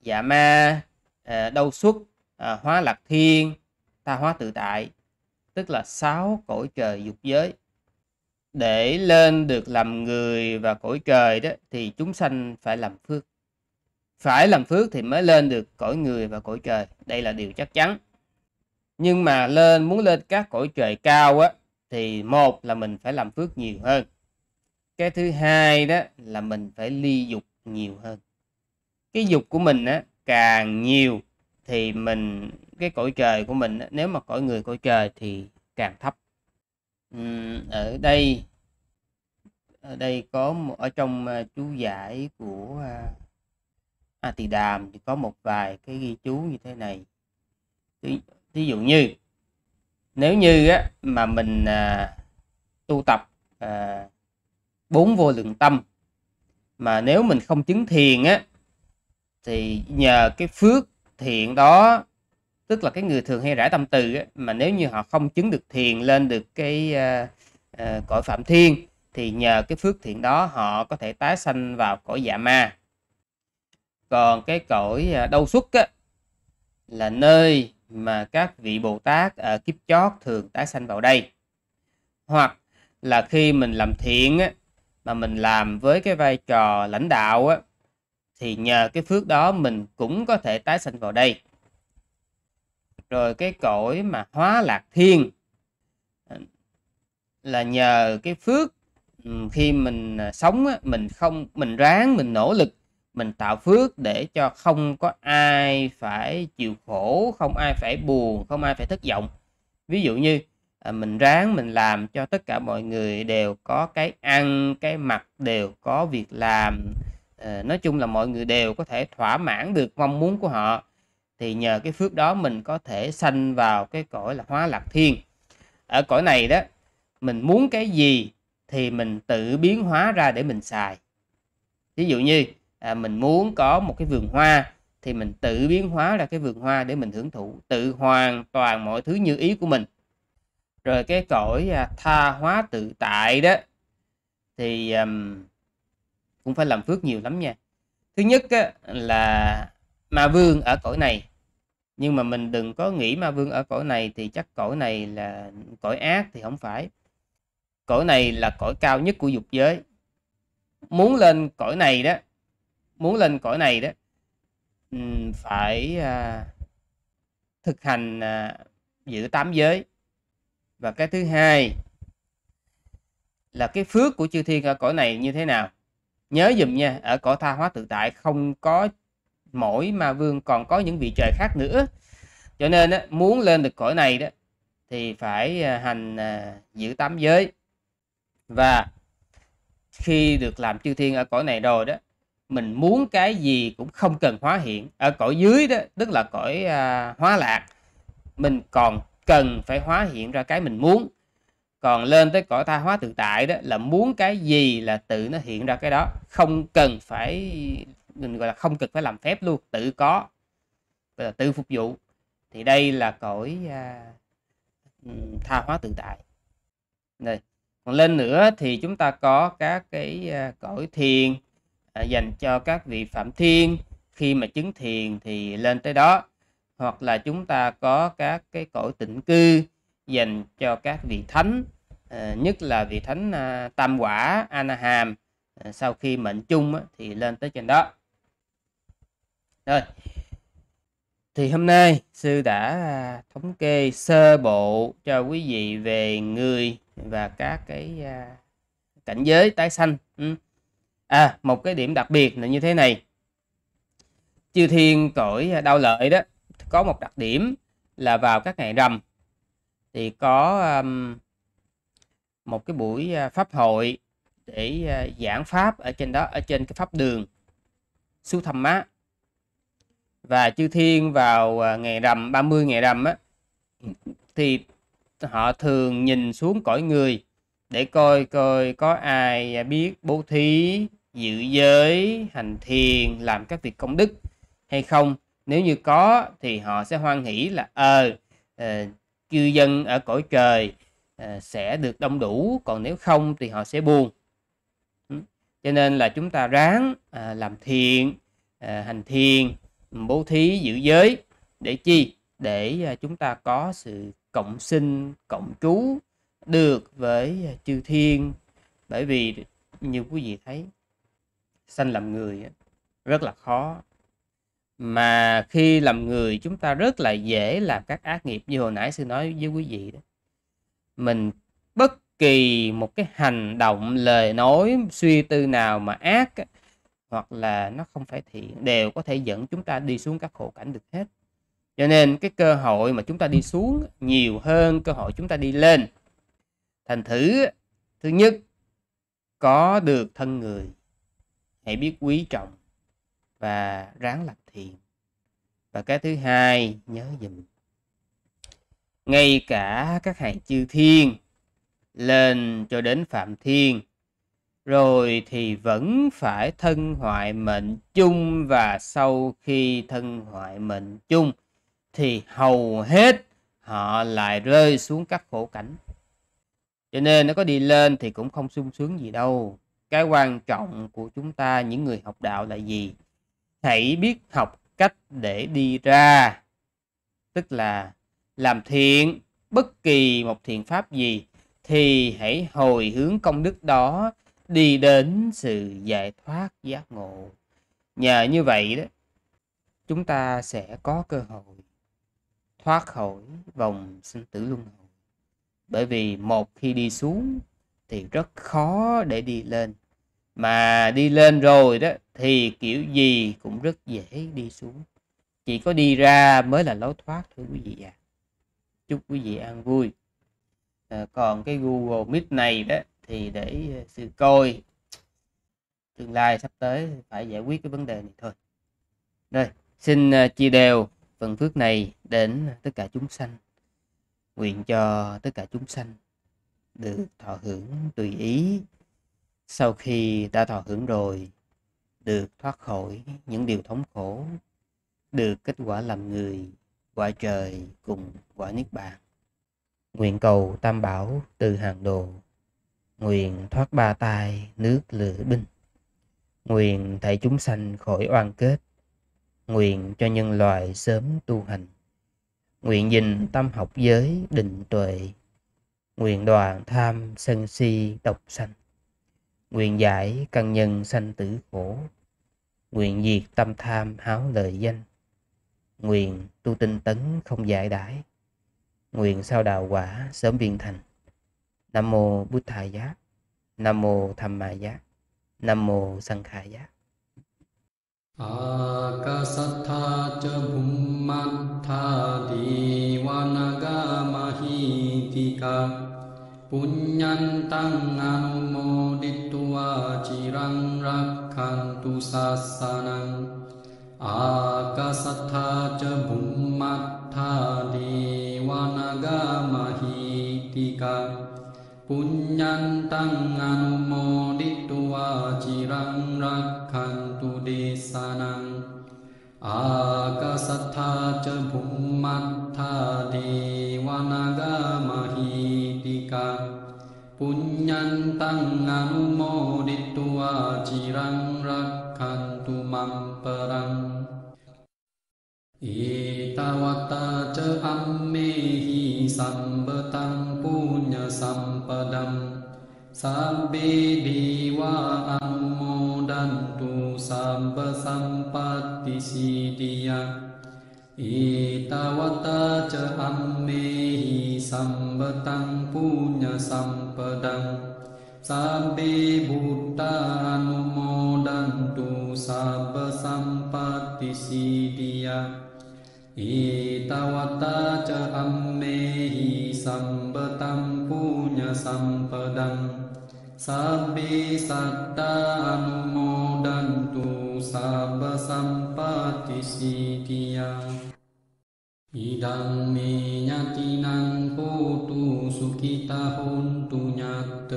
dạ ma à, đâu xuất à, hóa lạc thiên tha hóa tự tại tức là sáu cõi trời dục giới để lên được làm người và cõi trời đó thì chúng sanh phải làm phước phải làm phước thì mới lên được cõi người và cõi trời đây là điều chắc chắn nhưng mà lên muốn lên các cõi trời cao á thì một là mình phải làm phước nhiều hơn cái thứ hai đó là mình phải ly dục nhiều hơn cái dục của mình á càng nhiều thì mình cái cõi trời của mình á, nếu mà cõi người cõi trời thì càng thấp ừ, ở đây ở đây có một, ở trong uh, chú giải của uh, A Tỳ Đàm thì có một vài cái ghi chú như thế này ví dụ như nếu như á, mà mình à, tu tập à, bốn vô lượng tâm mà nếu mình không chứng thiền á thì nhờ cái phước thiện đó tức là cái người thường hay rải tâm từ á, mà nếu như họ không chứng được thiền lên được cái à, à, cõi phạm thiên thì nhờ cái phước thiện đó họ có thể tái sanh vào cõi dạ ma còn cái cõi à, đau đâu xuất á, là nơi mà các vị Bồ Tát ở à, kiếp chót thường tái sanh vào đây. Hoặc là khi mình làm thiện á, mà mình làm với cái vai trò lãnh đạo á, thì nhờ cái phước đó mình cũng có thể tái sanh vào đây. Rồi cái cõi mà hóa lạc thiên à, là nhờ cái phước khi mình à, sống á, mình không mình ráng mình nỗ lực mình tạo phước để cho không có ai phải chịu khổ không ai phải buồn không ai phải thất vọng ví dụ như à, mình ráng mình làm cho tất cả mọi người đều có cái ăn cái mặc đều có việc làm à, nói chung là mọi người đều có thể thỏa mãn được mong muốn của họ thì nhờ cái phước đó mình có thể sanh vào cái cõi là hóa lạc thiên ở cõi này đó mình muốn cái gì thì mình tự biến hóa ra để mình xài ví dụ như à, mình muốn có một cái vườn hoa thì mình tự biến hóa ra cái vườn hoa để mình hưởng thụ tự hoàn toàn mọi thứ như ý của mình rồi cái cõi à, tha hóa tự tại đó thì um, cũng phải làm phước nhiều lắm nha thứ nhất á, là ma vương ở cõi này nhưng mà mình đừng có nghĩ ma vương ở cõi này thì chắc cõi này là cõi ác thì không phải cõi này là cõi cao nhất của dục giới muốn lên cõi này đó muốn lên cõi này đó phải à, thực hành à, giữ tám giới và cái thứ hai là cái phước của chư thiên ở cõi này như thế nào nhớ dùm nha ở cõi tha hóa tự tại không có mỗi ma vương còn có những vị trời khác nữa cho nên á, muốn lên được cõi này đó thì phải à, hành à, giữ tám giới và khi được làm chư thiên ở cõi này rồi đó mình muốn cái gì cũng không cần hóa hiện ở cõi dưới đó tức là cõi à, hóa lạc mình còn cần phải hóa hiện ra cái mình muốn còn lên tới cõi tha hóa tự tại đó là muốn cái gì là tự nó hiện ra cái đó không cần phải mình gọi là không cần phải làm phép luôn tự có là tự phục vụ thì đây là cõi à, tha hóa tự tại đây còn lên nữa thì chúng ta có các cái à, cõi thiền À, dành cho các vị phạm thiên khi mà chứng thiền thì lên tới đó hoặc là chúng ta có các cái cõi tịnh cư dành cho các vị thánh à, nhất là vị thánh à, tam quả anaham sau khi mệnh chung thì lên tới trên đó rồi thì hôm nay sư đã thống kê sơ bộ cho quý vị về người và các cái cảnh giới tái sanh ừ à một cái điểm đặc biệt là như thế này chư thiên cõi đau lợi đó có một đặc điểm là vào các ngày rằm thì có um, một cái buổi à, pháp hội để à, giảng pháp ở trên đó ở trên cái pháp đường su thầm má và chư thiên vào à, ngày rằm 30 ngày rằm á thì họ thường nhìn xuống cõi người để coi coi có ai biết bố thí giữ giới, hành thiền, làm các việc công đức hay không? Nếu như có thì họ sẽ hoan hỷ là ờ, ờ cư dân ở cõi trời ờ, sẽ được đông đủ, còn nếu không thì họ sẽ buồn. Cho nên là chúng ta ráng ờ, làm thiện, hành thiền, bố thí, giữ giới để chi? Để chúng ta có sự cộng sinh, cộng trú được với chư thiên bởi vì như quý vị thấy sanh làm người rất là khó mà khi làm người chúng ta rất là dễ làm các ác nghiệp như hồi nãy sư nói với quý vị đó mình bất kỳ một cái hành động lời nói suy tư nào mà ác hoặc là nó không phải thiện đều có thể dẫn chúng ta đi xuống các khổ cảnh được hết cho nên cái cơ hội mà chúng ta đi xuống nhiều hơn cơ hội chúng ta đi lên thành thử thứ nhất có được thân người hãy biết quý trọng và ráng làm thiện và cái thứ hai nhớ dùm ngay cả các hàng chư thiên lên cho đến phạm thiên rồi thì vẫn phải thân hoại mệnh chung và sau khi thân hoại mệnh chung thì hầu hết họ lại rơi xuống các khổ cảnh cho nên nó có đi lên thì cũng không sung sướng gì đâu cái quan trọng của chúng ta những người học đạo là gì hãy biết học cách để đi ra tức là làm thiện bất kỳ một thiện pháp gì thì hãy hồi hướng công đức đó đi đến sự giải thoát giác ngộ nhờ như vậy đó chúng ta sẽ có cơ hội thoát khỏi vòng sinh tử luân hồi bởi vì một khi đi xuống thì rất khó để đi lên mà đi lên rồi đó thì kiểu gì cũng rất dễ đi xuống chỉ có đi ra mới là lối thoát thôi quý vị ạ à. chúc quý vị ăn vui à, còn cái Google Meet này đó thì để ờ, sự coi tương lai sắp tới phải giải quyết cái vấn đề này thôi đây xin ờ, chia đều phần phước này đến tất cả chúng sanh nguyện cho tất cả chúng sanh được thọ hưởng tùy ý sau khi đã thọ hưởng rồi được thoát khỏi những điều thống khổ được kết quả làm người quả trời cùng quả niết bàn nguyện cầu tam bảo từ hàng đồ nguyện thoát ba tai nước lửa binh nguyện thảy chúng sanh khỏi oan kết nguyện cho nhân loại sớm tu hành nguyện dình tâm học giới định tuệ nguyện đoàn tham sân si độc sanh nguyện giải căn nhân sanh tử khổ nguyện diệt tâm tham háo lợi danh nguyện tu tinh tấn không giải đãi nguyện sao đạo quả sớm viên thành nam mô bút thầy giác nam mô tham ma giác nam mô sanh khai giác
Akasattha cha bhummattha divanagamahitika Punyantaң anumo วาจิรังรักขันตุศาสนังอากาศธาจะบุมมัตธาดีวานากามหิติกาปุญญันตังอนุโมดิตุวาจิรังรักขันตุเดสนังอากาศธาจะบุมมัตธาดีวานากายันตังอนุโมดิตวาจิรังรักขันตุมัมปรังอิตาวตาเจอัมเมหิสัมเบตังปุญญสัมปดัมสัมเบดีวาอัมโมดันตุสัมปสัมปัตติสีติยาอิตาวตาเจอัมเมหิ සම්බතං පුුණ්්‍ය සම්පදං සබේ බුට්ටානුමෝඩන්ටු සබ සම්පත්තිසිටිය ඒතවතාච අම්මෙහි සම්බතම් පුුණ්්‍ය සම්පදං සබේ සට්ටානුමෝඩන්ටු සබ සම්පතිසිටිය ඉඩම්මේ යතිනං tahun tunyat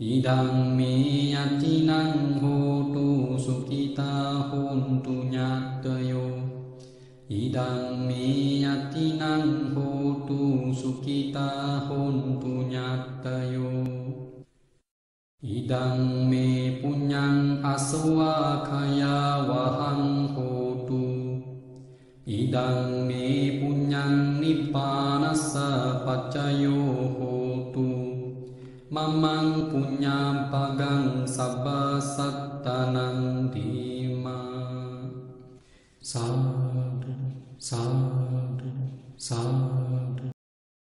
idang mi yati nang ho tu sukita hun tunyat idang mi yati nang ho tu sukita hun tunyat idang me punyang aswa kaya wahang ho tu idang me punyang nippanasa paccayo මමං පුඥ්ඥාම් පගං සබසත්තනන්දීමා සාඩ සාඩ සාඩ